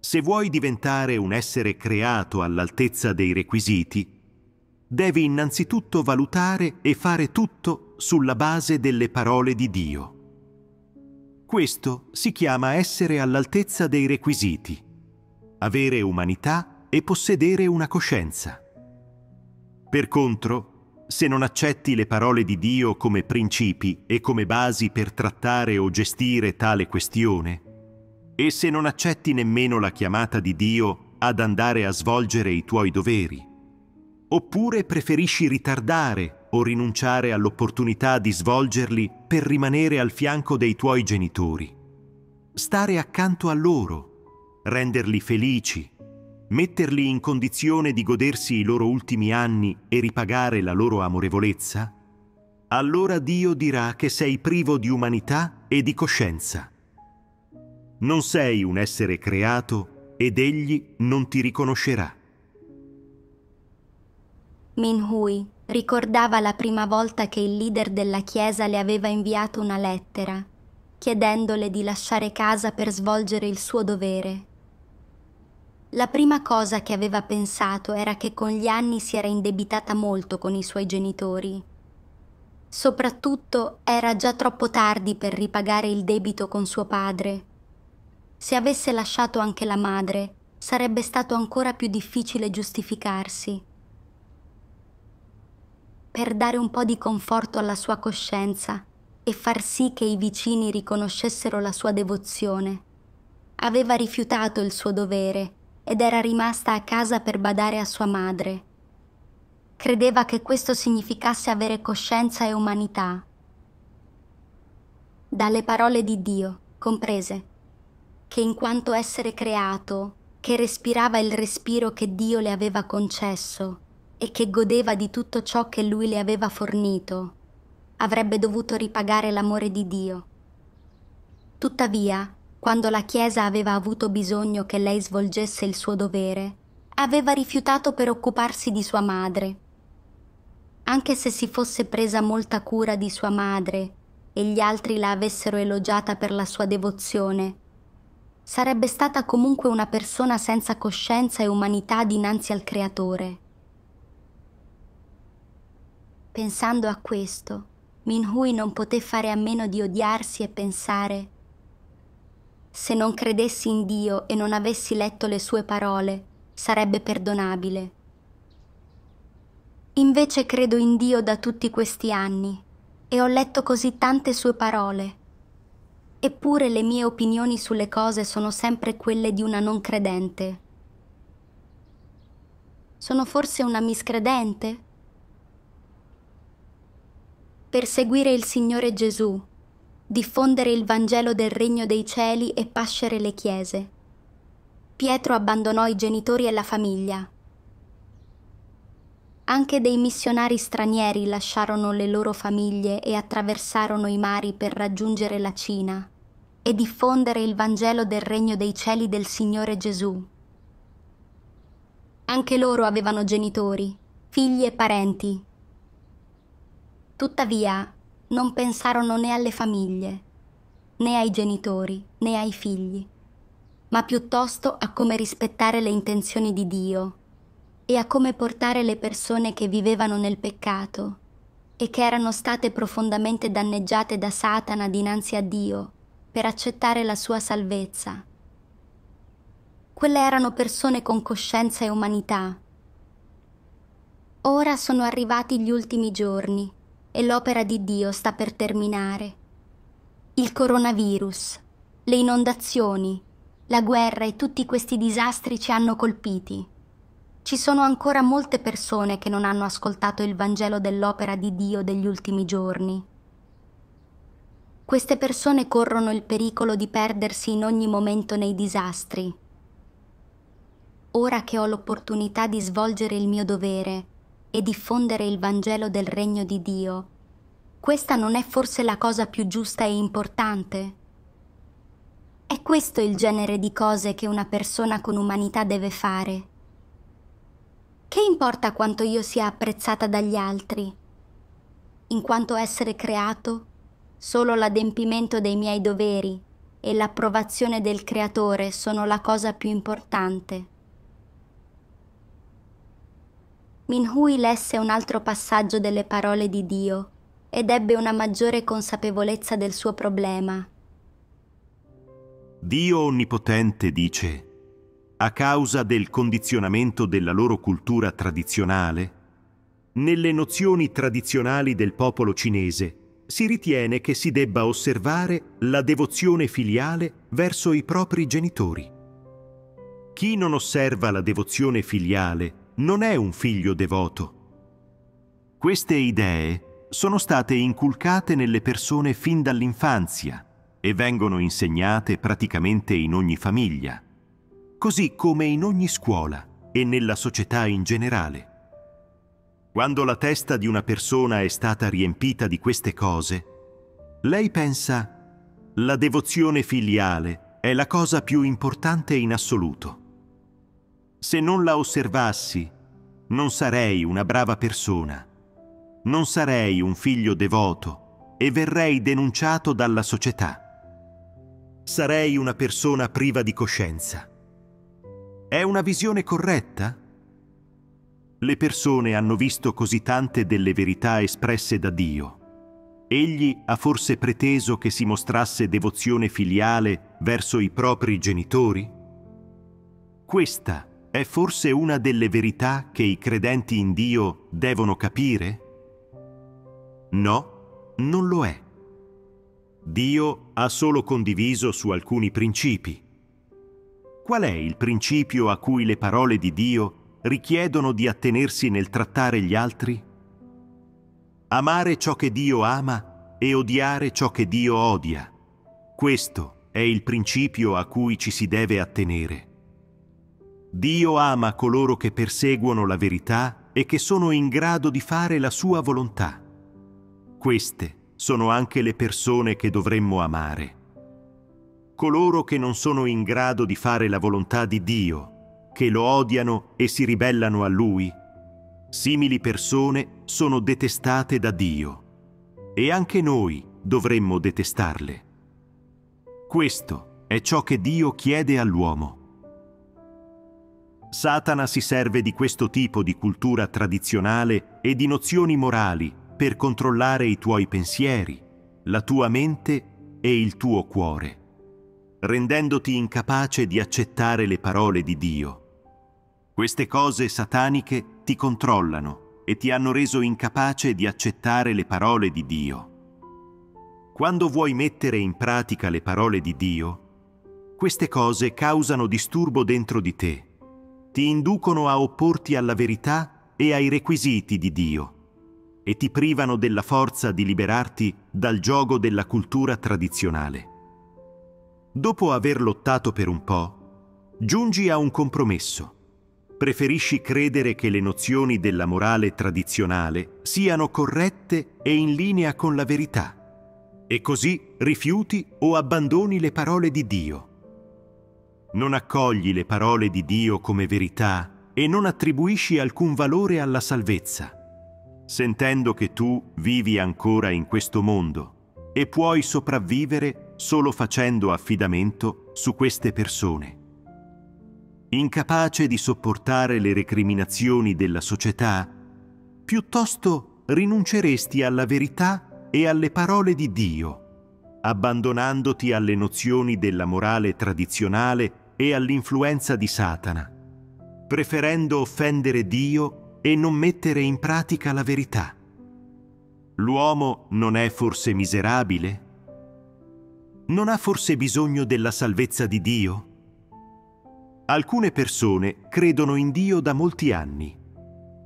Se vuoi diventare un essere creato all'altezza dei requisiti, devi innanzitutto valutare e fare tutto sulla base delle parole di Dio. Questo si chiama essere all'altezza dei requisiti, avere umanità e possedere una coscienza. Per contro, se non accetti le parole di Dio come principi e come basi per trattare o gestire tale questione, e se non accetti nemmeno la chiamata di Dio ad andare a svolgere i tuoi doveri, oppure preferisci ritardare o rinunciare all'opportunità di svolgerli per rimanere al fianco dei tuoi genitori. Stare accanto a loro, renderli felici, metterli in condizione di godersi i loro ultimi anni e ripagare la loro amorevolezza? Allora Dio dirà che sei privo di umanità e di coscienza. Non sei un essere creato ed egli non ti riconoscerà. Minhui ricordava la prima volta che il leader della Chiesa le aveva inviato una lettera, chiedendole di lasciare casa per svolgere il suo dovere. La prima cosa che aveva pensato era che con gli anni si era indebitata molto con i suoi genitori. Soprattutto era già troppo tardi per ripagare il debito con suo padre. Se avesse lasciato anche la madre, sarebbe stato ancora più difficile giustificarsi per dare un po' di conforto alla sua coscienza e far sì che i vicini riconoscessero la sua devozione. Aveva rifiutato il suo dovere ed era rimasta a casa per badare a sua madre. Credeva che questo significasse avere coscienza e umanità. Dalle parole di Dio comprese che in quanto essere creato, che respirava il respiro che Dio le aveva concesso, e che godeva di tutto ciò che lui le aveva fornito, avrebbe dovuto ripagare l'amore di Dio. Tuttavia, quando la Chiesa aveva avuto bisogno che lei svolgesse il suo dovere, aveva rifiutato per occuparsi di sua madre. Anche se si fosse presa molta cura di sua madre e gli altri la avessero elogiata per la sua devozione, sarebbe stata comunque una persona senza coscienza e umanità dinanzi al Creatore. Pensando a questo, Minhui non poté fare a meno di odiarsi e pensare se non credessi in Dio e non avessi letto le sue parole, sarebbe perdonabile. Invece credo in Dio da tutti questi anni e ho letto così tante sue parole. Eppure le mie opinioni sulle cose sono sempre quelle di una non credente. Sono forse una miscredente? per seguire il Signore Gesù, diffondere il Vangelo del Regno dei Cieli e pascere le chiese. Pietro abbandonò i genitori e la famiglia. Anche dei missionari stranieri lasciarono le loro famiglie e attraversarono i mari per raggiungere la Cina e diffondere il Vangelo del Regno dei Cieli del Signore Gesù. Anche loro avevano genitori, figli e parenti, Tuttavia, non pensarono né alle famiglie, né ai genitori, né ai figli, ma piuttosto a come rispettare le intenzioni di Dio e a come portare le persone che vivevano nel peccato e che erano state profondamente danneggiate da Satana dinanzi a Dio per accettare la sua salvezza. Quelle erano persone con coscienza e umanità. Ora sono arrivati gli ultimi giorni e l'opera di Dio sta per terminare. Il coronavirus, le inondazioni, la guerra e tutti questi disastri ci hanno colpiti. Ci sono ancora molte persone che non hanno ascoltato il Vangelo dell'opera di Dio degli ultimi giorni. Queste persone corrono il pericolo di perdersi in ogni momento nei disastri. Ora che ho l'opportunità di svolgere il mio dovere, e diffondere il Vangelo del Regno di Dio, questa non è forse la cosa più giusta e importante? È questo il genere di cose che una persona con umanità deve fare. Che importa quanto io sia apprezzata dagli altri? In quanto essere creato, solo l'adempimento dei miei doveri e l'approvazione del Creatore sono la cosa più importante. Minhui lesse un altro passaggio delle parole di Dio ed ebbe una maggiore consapevolezza del suo problema. Dio Onnipotente dice, a causa del condizionamento della loro cultura tradizionale, nelle nozioni tradizionali del popolo cinese si ritiene che si debba osservare la devozione filiale verso i propri genitori. Chi non osserva la devozione filiale non è un figlio devoto. Queste idee sono state inculcate nelle persone fin dall'infanzia e vengono insegnate praticamente in ogni famiglia, così come in ogni scuola e nella società in generale. Quando la testa di una persona è stata riempita di queste cose, lei pensa la devozione filiale è la cosa più importante in assoluto. Se non la osservassi, non sarei una brava persona, non sarei un figlio devoto e verrei denunciato dalla società. Sarei una persona priva di coscienza. È una visione corretta? Le persone hanno visto così tante delle verità espresse da Dio. Egli ha forse preteso che si mostrasse devozione filiale verso i propri genitori? Questa è è forse una delle verità che i credenti in Dio devono capire? No, non lo è. Dio ha solo condiviso su alcuni principi. Qual è il principio a cui le parole di Dio richiedono di attenersi nel trattare gli altri? Amare ciò che Dio ama e odiare ciò che Dio odia. Questo è il principio a cui ci si deve attenere. Dio ama coloro che perseguono la verità e che sono in grado di fare la sua volontà. Queste sono anche le persone che dovremmo amare. Coloro che non sono in grado di fare la volontà di Dio, che lo odiano e si ribellano a Lui, simili persone sono detestate da Dio. E anche noi dovremmo detestarle. Questo è ciò che Dio chiede all'uomo. Satana si serve di questo tipo di cultura tradizionale e di nozioni morali per controllare i tuoi pensieri, la tua mente e il tuo cuore, rendendoti incapace di accettare le parole di Dio. Queste cose sataniche ti controllano e ti hanno reso incapace di accettare le parole di Dio. Quando vuoi mettere in pratica le parole di Dio, queste cose causano disturbo dentro di te ti inducono a opporti alla verità e ai requisiti di Dio e ti privano della forza di liberarti dal gioco della cultura tradizionale. Dopo aver lottato per un po', giungi a un compromesso. Preferisci credere che le nozioni della morale tradizionale siano corrette e in linea con la verità, e così rifiuti o abbandoni le parole di Dio non accogli le parole di Dio come verità e non attribuisci alcun valore alla salvezza, sentendo che tu vivi ancora in questo mondo e puoi sopravvivere solo facendo affidamento su queste persone. Incapace di sopportare le recriminazioni della società, piuttosto rinunceresti alla verità e alle parole di Dio abbandonandoti alle nozioni della morale tradizionale e all'influenza di Satana, preferendo offendere Dio e non mettere in pratica la verità. L'uomo non è forse miserabile? Non ha forse bisogno della salvezza di Dio? Alcune persone credono in Dio da molti anni,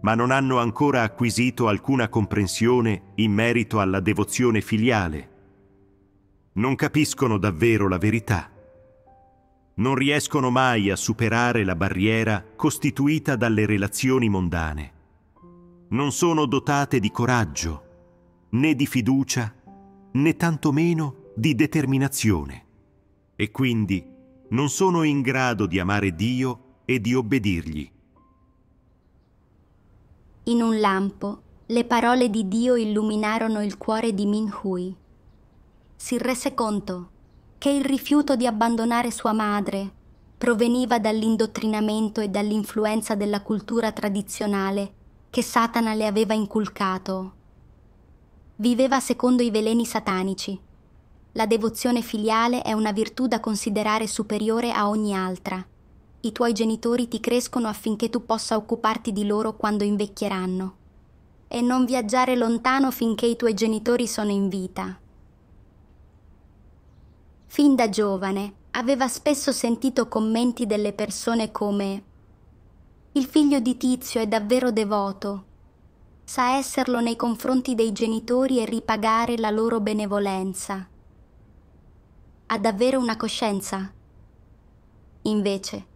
ma non hanno ancora acquisito alcuna comprensione in merito alla devozione filiale. Non capiscono davvero la verità non riescono mai a superare la barriera costituita dalle relazioni mondane. Non sono dotate di coraggio, né di fiducia, né tantomeno di determinazione e quindi non sono in grado di amare Dio e di obbedirgli. In un lampo le parole di Dio illuminarono il cuore di Min Hui. Si rese conto perché il rifiuto di abbandonare sua madre proveniva dall'indottrinamento e dall'influenza della cultura tradizionale che Satana le aveva inculcato. Viveva secondo i veleni satanici. La devozione filiale è una virtù da considerare superiore a ogni altra. I tuoi genitori ti crescono affinché tu possa occuparti di loro quando invecchieranno. E non viaggiare lontano finché i tuoi genitori sono in vita. Fin da giovane aveva spesso sentito commenti delle persone come Il figlio di Tizio è davvero devoto, sa esserlo nei confronti dei genitori e ripagare la loro benevolenza. Ha davvero una coscienza? Invece,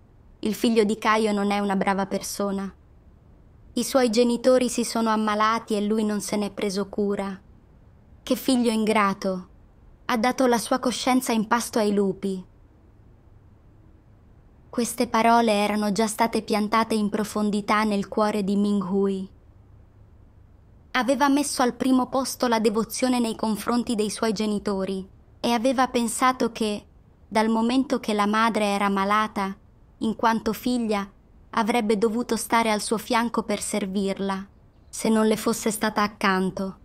il figlio di Caio non è una brava persona. I suoi genitori si sono ammalati e lui non se n'è preso cura. Che figlio ingrato! ha dato la sua coscienza in pasto ai lupi. Queste parole erano già state piantate in profondità nel cuore di Ming Hui. Aveva messo al primo posto la devozione nei confronti dei suoi genitori e aveva pensato che, dal momento che la madre era malata, in quanto figlia, avrebbe dovuto stare al suo fianco per servirla. Se non le fosse stata accanto,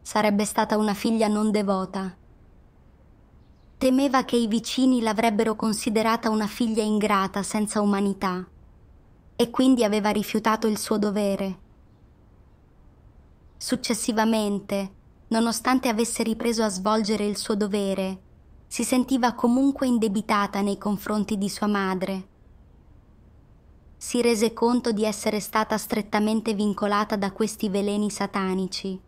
sarebbe stata una figlia non devota temeva che i vicini l'avrebbero considerata una figlia ingrata senza umanità e quindi aveva rifiutato il suo dovere. Successivamente, nonostante avesse ripreso a svolgere il suo dovere, si sentiva comunque indebitata nei confronti di sua madre. Si rese conto di essere stata strettamente vincolata da questi veleni satanici.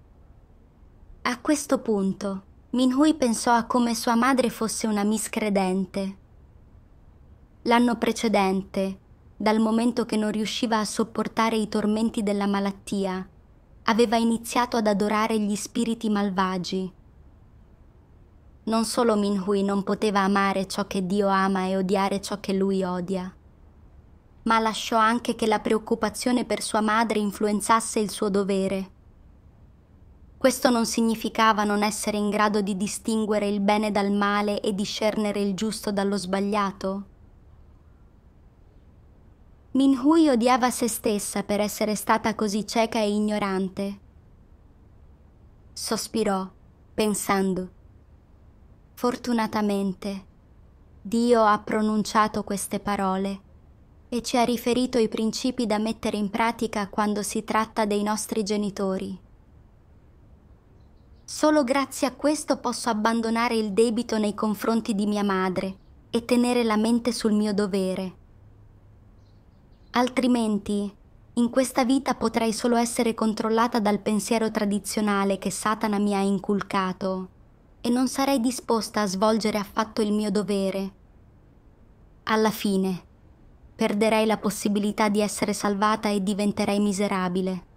A questo punto, Minhui pensò a come sua madre fosse una miscredente. L'anno precedente, dal momento che non riusciva a sopportare i tormenti della malattia, aveva iniziato ad adorare gli spiriti malvagi. Non solo Minhui non poteva amare ciò che Dio ama e odiare ciò che lui odia, ma lasciò anche che la preoccupazione per sua madre influenzasse il suo dovere questo non significava non essere in grado di distinguere il bene dal male e discernere il giusto dallo sbagliato? Minhui odiava se stessa per essere stata così cieca e ignorante. Sospirò, pensando. Fortunatamente, Dio ha pronunciato queste parole e ci ha riferito i principi da mettere in pratica quando si tratta dei nostri genitori. Solo grazie a questo posso abbandonare il debito nei confronti di mia madre e tenere la mente sul mio dovere. Altrimenti, in questa vita potrei solo essere controllata dal pensiero tradizionale che Satana mi ha inculcato e non sarei disposta a svolgere affatto il mio dovere. Alla fine, perderei la possibilità di essere salvata e diventerei miserabile.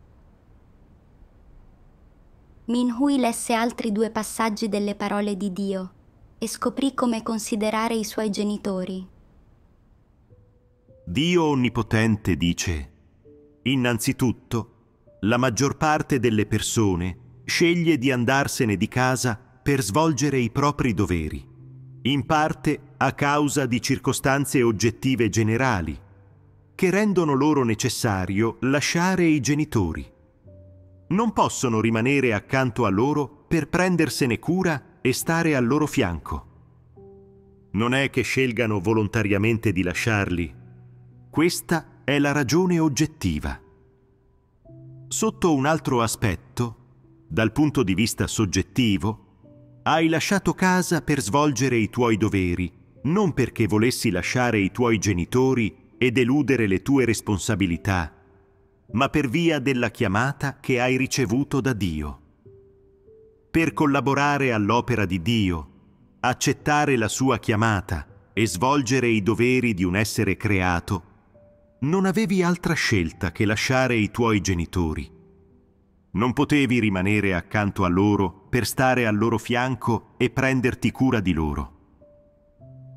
Minhui lesse altri due passaggi delle parole di Dio e scoprì come considerare i suoi genitori. Dio Onnipotente dice, innanzitutto, la maggior parte delle persone sceglie di andarsene di casa per svolgere i propri doveri, in parte a causa di circostanze oggettive generali, che rendono loro necessario lasciare i genitori non possono rimanere accanto a loro per prendersene cura e stare al loro fianco. Non è che scelgano volontariamente di lasciarli. Questa è la ragione oggettiva. Sotto un altro aspetto, dal punto di vista soggettivo, hai lasciato casa per svolgere i tuoi doveri, non perché volessi lasciare i tuoi genitori ed eludere le tue responsabilità, ma per via della chiamata che hai ricevuto da Dio. Per collaborare all'opera di Dio, accettare la sua chiamata e svolgere i doveri di un essere creato, non avevi altra scelta che lasciare i tuoi genitori. Non potevi rimanere accanto a loro per stare al loro fianco e prenderti cura di loro.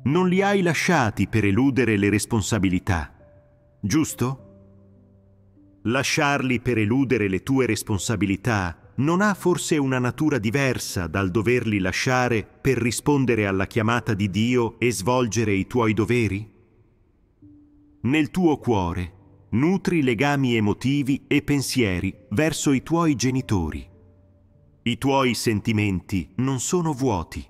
Non li hai lasciati per eludere le responsabilità, giusto? Lasciarli per eludere le tue responsabilità non ha forse una natura diversa dal doverli lasciare per rispondere alla chiamata di Dio e svolgere i tuoi doveri? Nel tuo cuore nutri legami emotivi e pensieri verso i tuoi genitori. I tuoi sentimenti non sono vuoti.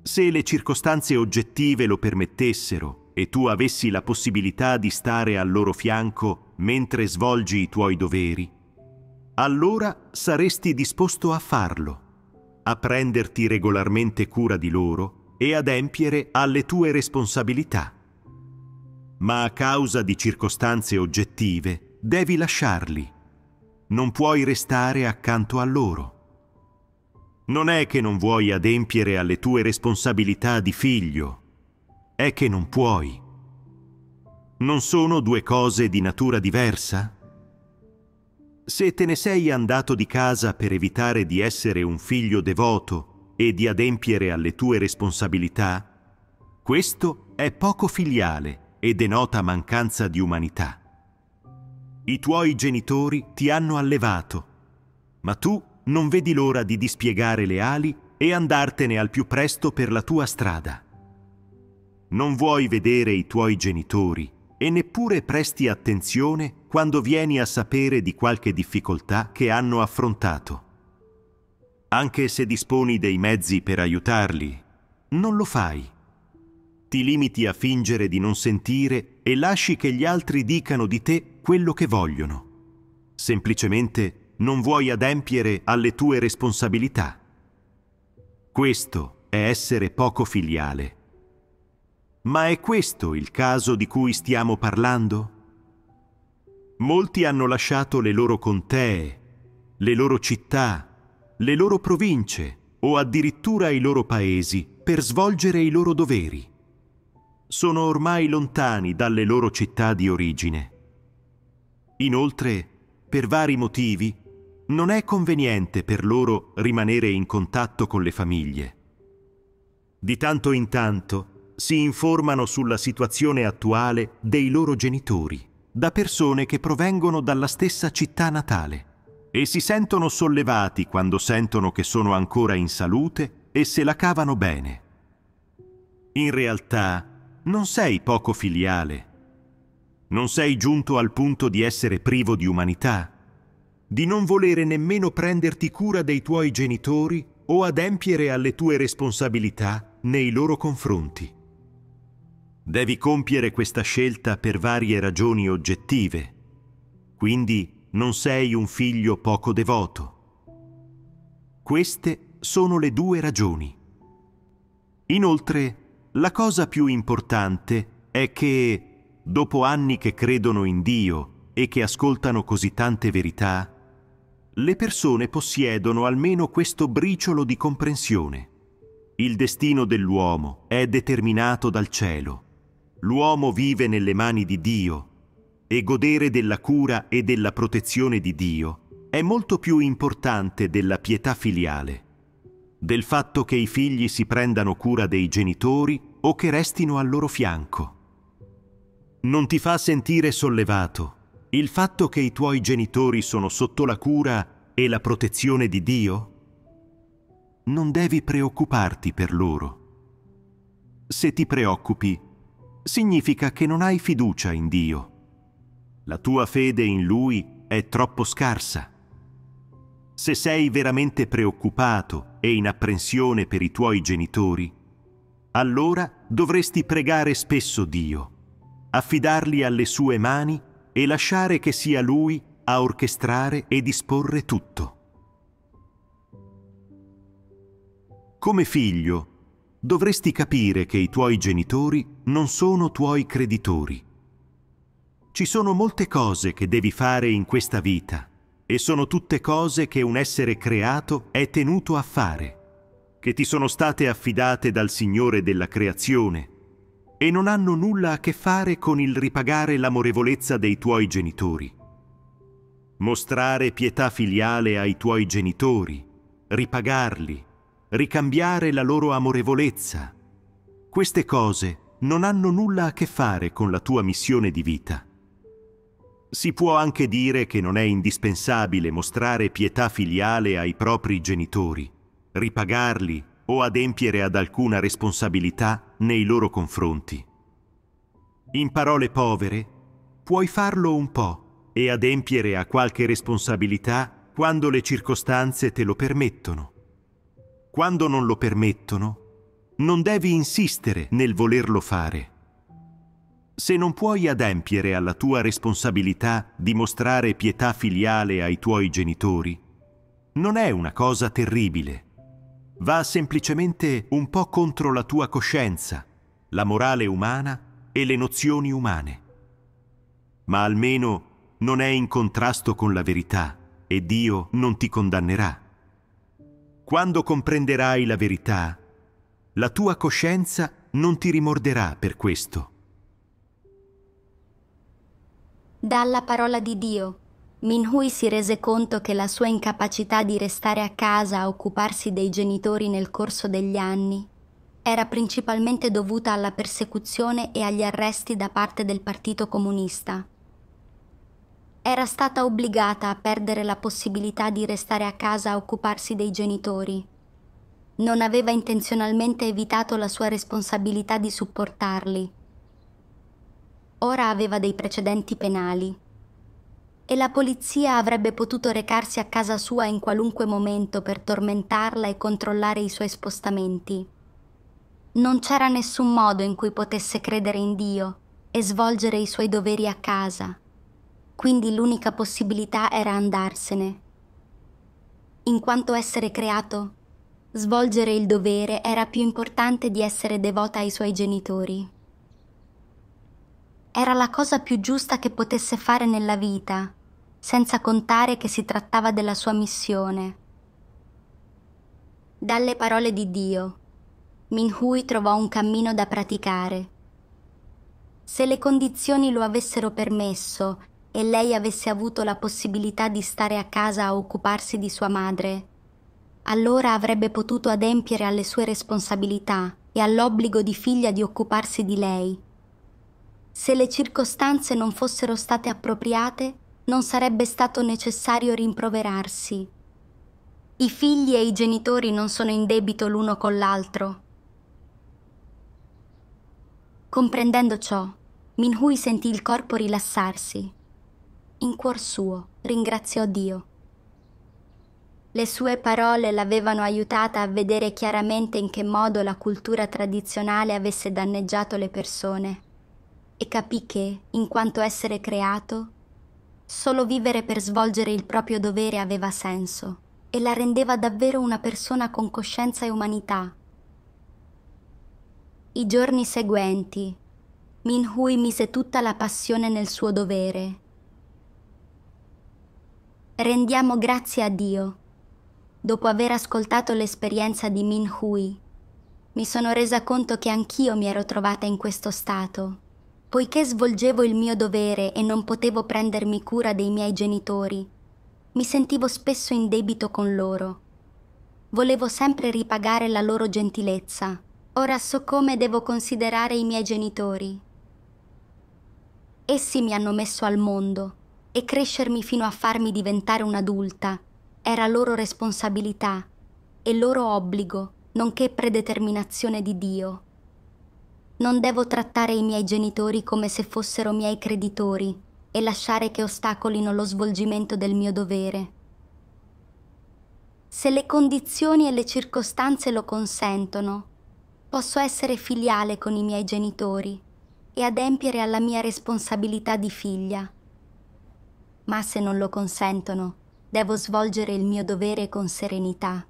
Se le circostanze oggettive lo permettessero, e tu avessi la possibilità di stare al loro fianco mentre svolgi i tuoi doveri, allora saresti disposto a farlo, a prenderti regolarmente cura di loro e adempiere alle tue responsabilità. Ma a causa di circostanze oggettive devi lasciarli. Non puoi restare accanto a loro. Non è che non vuoi adempiere alle tue responsabilità di figlio è che non puoi. Non sono due cose di natura diversa? Se te ne sei andato di casa per evitare di essere un figlio devoto e di adempiere alle tue responsabilità, questo è poco filiale e denota mancanza di umanità. I tuoi genitori ti hanno allevato, ma tu non vedi l'ora di dispiegare le ali e andartene al più presto per la tua strada non vuoi vedere i tuoi genitori e neppure presti attenzione quando vieni a sapere di qualche difficoltà che hanno affrontato. Anche se disponi dei mezzi per aiutarli, non lo fai. Ti limiti a fingere di non sentire e lasci che gli altri dicano di te quello che vogliono. Semplicemente non vuoi adempiere alle tue responsabilità. Questo è essere poco filiale ma è questo il caso di cui stiamo parlando? Molti hanno lasciato le loro contee, le loro città, le loro province o addirittura i loro paesi per svolgere i loro doveri. Sono ormai lontani dalle loro città di origine. Inoltre, per vari motivi, non è conveniente per loro rimanere in contatto con le famiglie. Di tanto in tanto, si informano sulla situazione attuale dei loro genitori, da persone che provengono dalla stessa città natale, e si sentono sollevati quando sentono che sono ancora in salute e se la cavano bene. In realtà non sei poco filiale, non sei giunto al punto di essere privo di umanità, di non volere nemmeno prenderti cura dei tuoi genitori o adempiere alle tue responsabilità nei loro confronti. Devi compiere questa scelta per varie ragioni oggettive, quindi non sei un figlio poco devoto. Queste sono le due ragioni. Inoltre, la cosa più importante è che, dopo anni che credono in Dio e che ascoltano così tante verità, le persone possiedono almeno questo briciolo di comprensione. Il destino dell'uomo è determinato dal cielo l'uomo vive nelle mani di Dio e godere della cura e della protezione di Dio è molto più importante della pietà filiale, del fatto che i figli si prendano cura dei genitori o che restino al loro fianco. Non ti fa sentire sollevato il fatto che i tuoi genitori sono sotto la cura e la protezione di Dio? Non devi preoccuparti per loro. Se ti preoccupi, significa che non hai fiducia in Dio. La tua fede in Lui è troppo scarsa. Se sei veramente preoccupato e in apprensione per i tuoi genitori, allora dovresti pregare spesso Dio, affidarli alle sue mani e lasciare che sia Lui a orchestrare e disporre tutto. Come figlio, dovresti capire che i tuoi genitori non sono tuoi creditori. Ci sono molte cose che devi fare in questa vita e sono tutte cose che un essere creato è tenuto a fare, che ti sono state affidate dal Signore della creazione e non hanno nulla a che fare con il ripagare l'amorevolezza dei tuoi genitori. Mostrare pietà filiale ai tuoi genitori, ripagarli, ricambiare la loro amorevolezza. Queste cose non hanno nulla a che fare con la tua missione di vita. Si può anche dire che non è indispensabile mostrare pietà filiale ai propri genitori, ripagarli o adempiere ad alcuna responsabilità nei loro confronti. In parole povere, puoi farlo un po' e adempiere a qualche responsabilità quando le circostanze te lo permettono. Quando non lo permettono, non devi insistere nel volerlo fare. Se non puoi adempiere alla tua responsabilità di mostrare pietà filiale ai tuoi genitori, non è una cosa terribile. Va semplicemente un po' contro la tua coscienza, la morale umana e le nozioni umane. Ma almeno non è in contrasto con la verità e Dio non ti condannerà. Quando comprenderai la verità, la tua coscienza non ti rimorderà per questo. Dalla parola di Dio, Minhui si rese conto che la sua incapacità di restare a casa a occuparsi dei genitori nel corso degli anni era principalmente dovuta alla persecuzione e agli arresti da parte del Partito Comunista era stata obbligata a perdere la possibilità di restare a casa a occuparsi dei genitori. Non aveva intenzionalmente evitato la sua responsabilità di supportarli. Ora aveva dei precedenti penali e la polizia avrebbe potuto recarsi a casa sua in qualunque momento per tormentarla e controllare i suoi spostamenti. Non c'era nessun modo in cui potesse credere in Dio e svolgere i suoi doveri a casa quindi l'unica possibilità era andarsene. In quanto essere creato, svolgere il dovere era più importante di essere devota ai suoi genitori. Era la cosa più giusta che potesse fare nella vita, senza contare che si trattava della sua missione. Dalle parole di Dio, Minhui trovò un cammino da praticare. Se le condizioni lo avessero permesso e lei avesse avuto la possibilità di stare a casa a occuparsi di sua madre, allora avrebbe potuto adempiere alle sue responsabilità e all'obbligo di figlia di occuparsi di lei. Se le circostanze non fossero state appropriate, non sarebbe stato necessario rimproverarsi. I figli e i genitori non sono in debito l'uno con l'altro. Comprendendo ciò, Minhui sentì il corpo rilassarsi in cuor suo ringraziò Dio. Le sue parole l'avevano aiutata a vedere chiaramente in che modo la cultura tradizionale avesse danneggiato le persone e capì che, in quanto essere creato, solo vivere per svolgere il proprio dovere aveva senso e la rendeva davvero una persona con coscienza e umanità. I giorni seguenti, Min Hui mise tutta la passione nel suo dovere rendiamo grazie a Dio. Dopo aver ascoltato l'esperienza di Min Hui, mi sono resa conto che anch'io mi ero trovata in questo stato. Poiché svolgevo il mio dovere e non potevo prendermi cura dei miei genitori, mi sentivo spesso in debito con loro. Volevo sempre ripagare la loro gentilezza. Ora so come devo considerare i miei genitori. Essi mi hanno messo al mondo e crescermi fino a farmi diventare un'adulta era loro responsabilità e loro obbligo, nonché predeterminazione di Dio. Non devo trattare i miei genitori come se fossero miei creditori e lasciare che ostacolino lo svolgimento del mio dovere. Se le condizioni e le circostanze lo consentono, posso essere filiale con i miei genitori e adempiere alla mia responsabilità di figlia. Ma se non lo consentono, devo svolgere il mio dovere con serenità.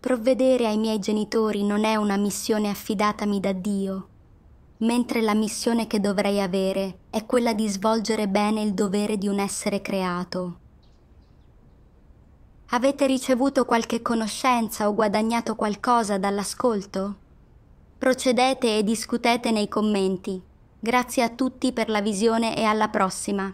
Provvedere ai miei genitori non è una missione affidatami da Dio, mentre la missione che dovrei avere è quella di svolgere bene il dovere di un essere creato. Avete ricevuto qualche conoscenza o guadagnato qualcosa dall'ascolto? Procedete e discutete nei commenti Grazie a tutti per la visione e alla prossima.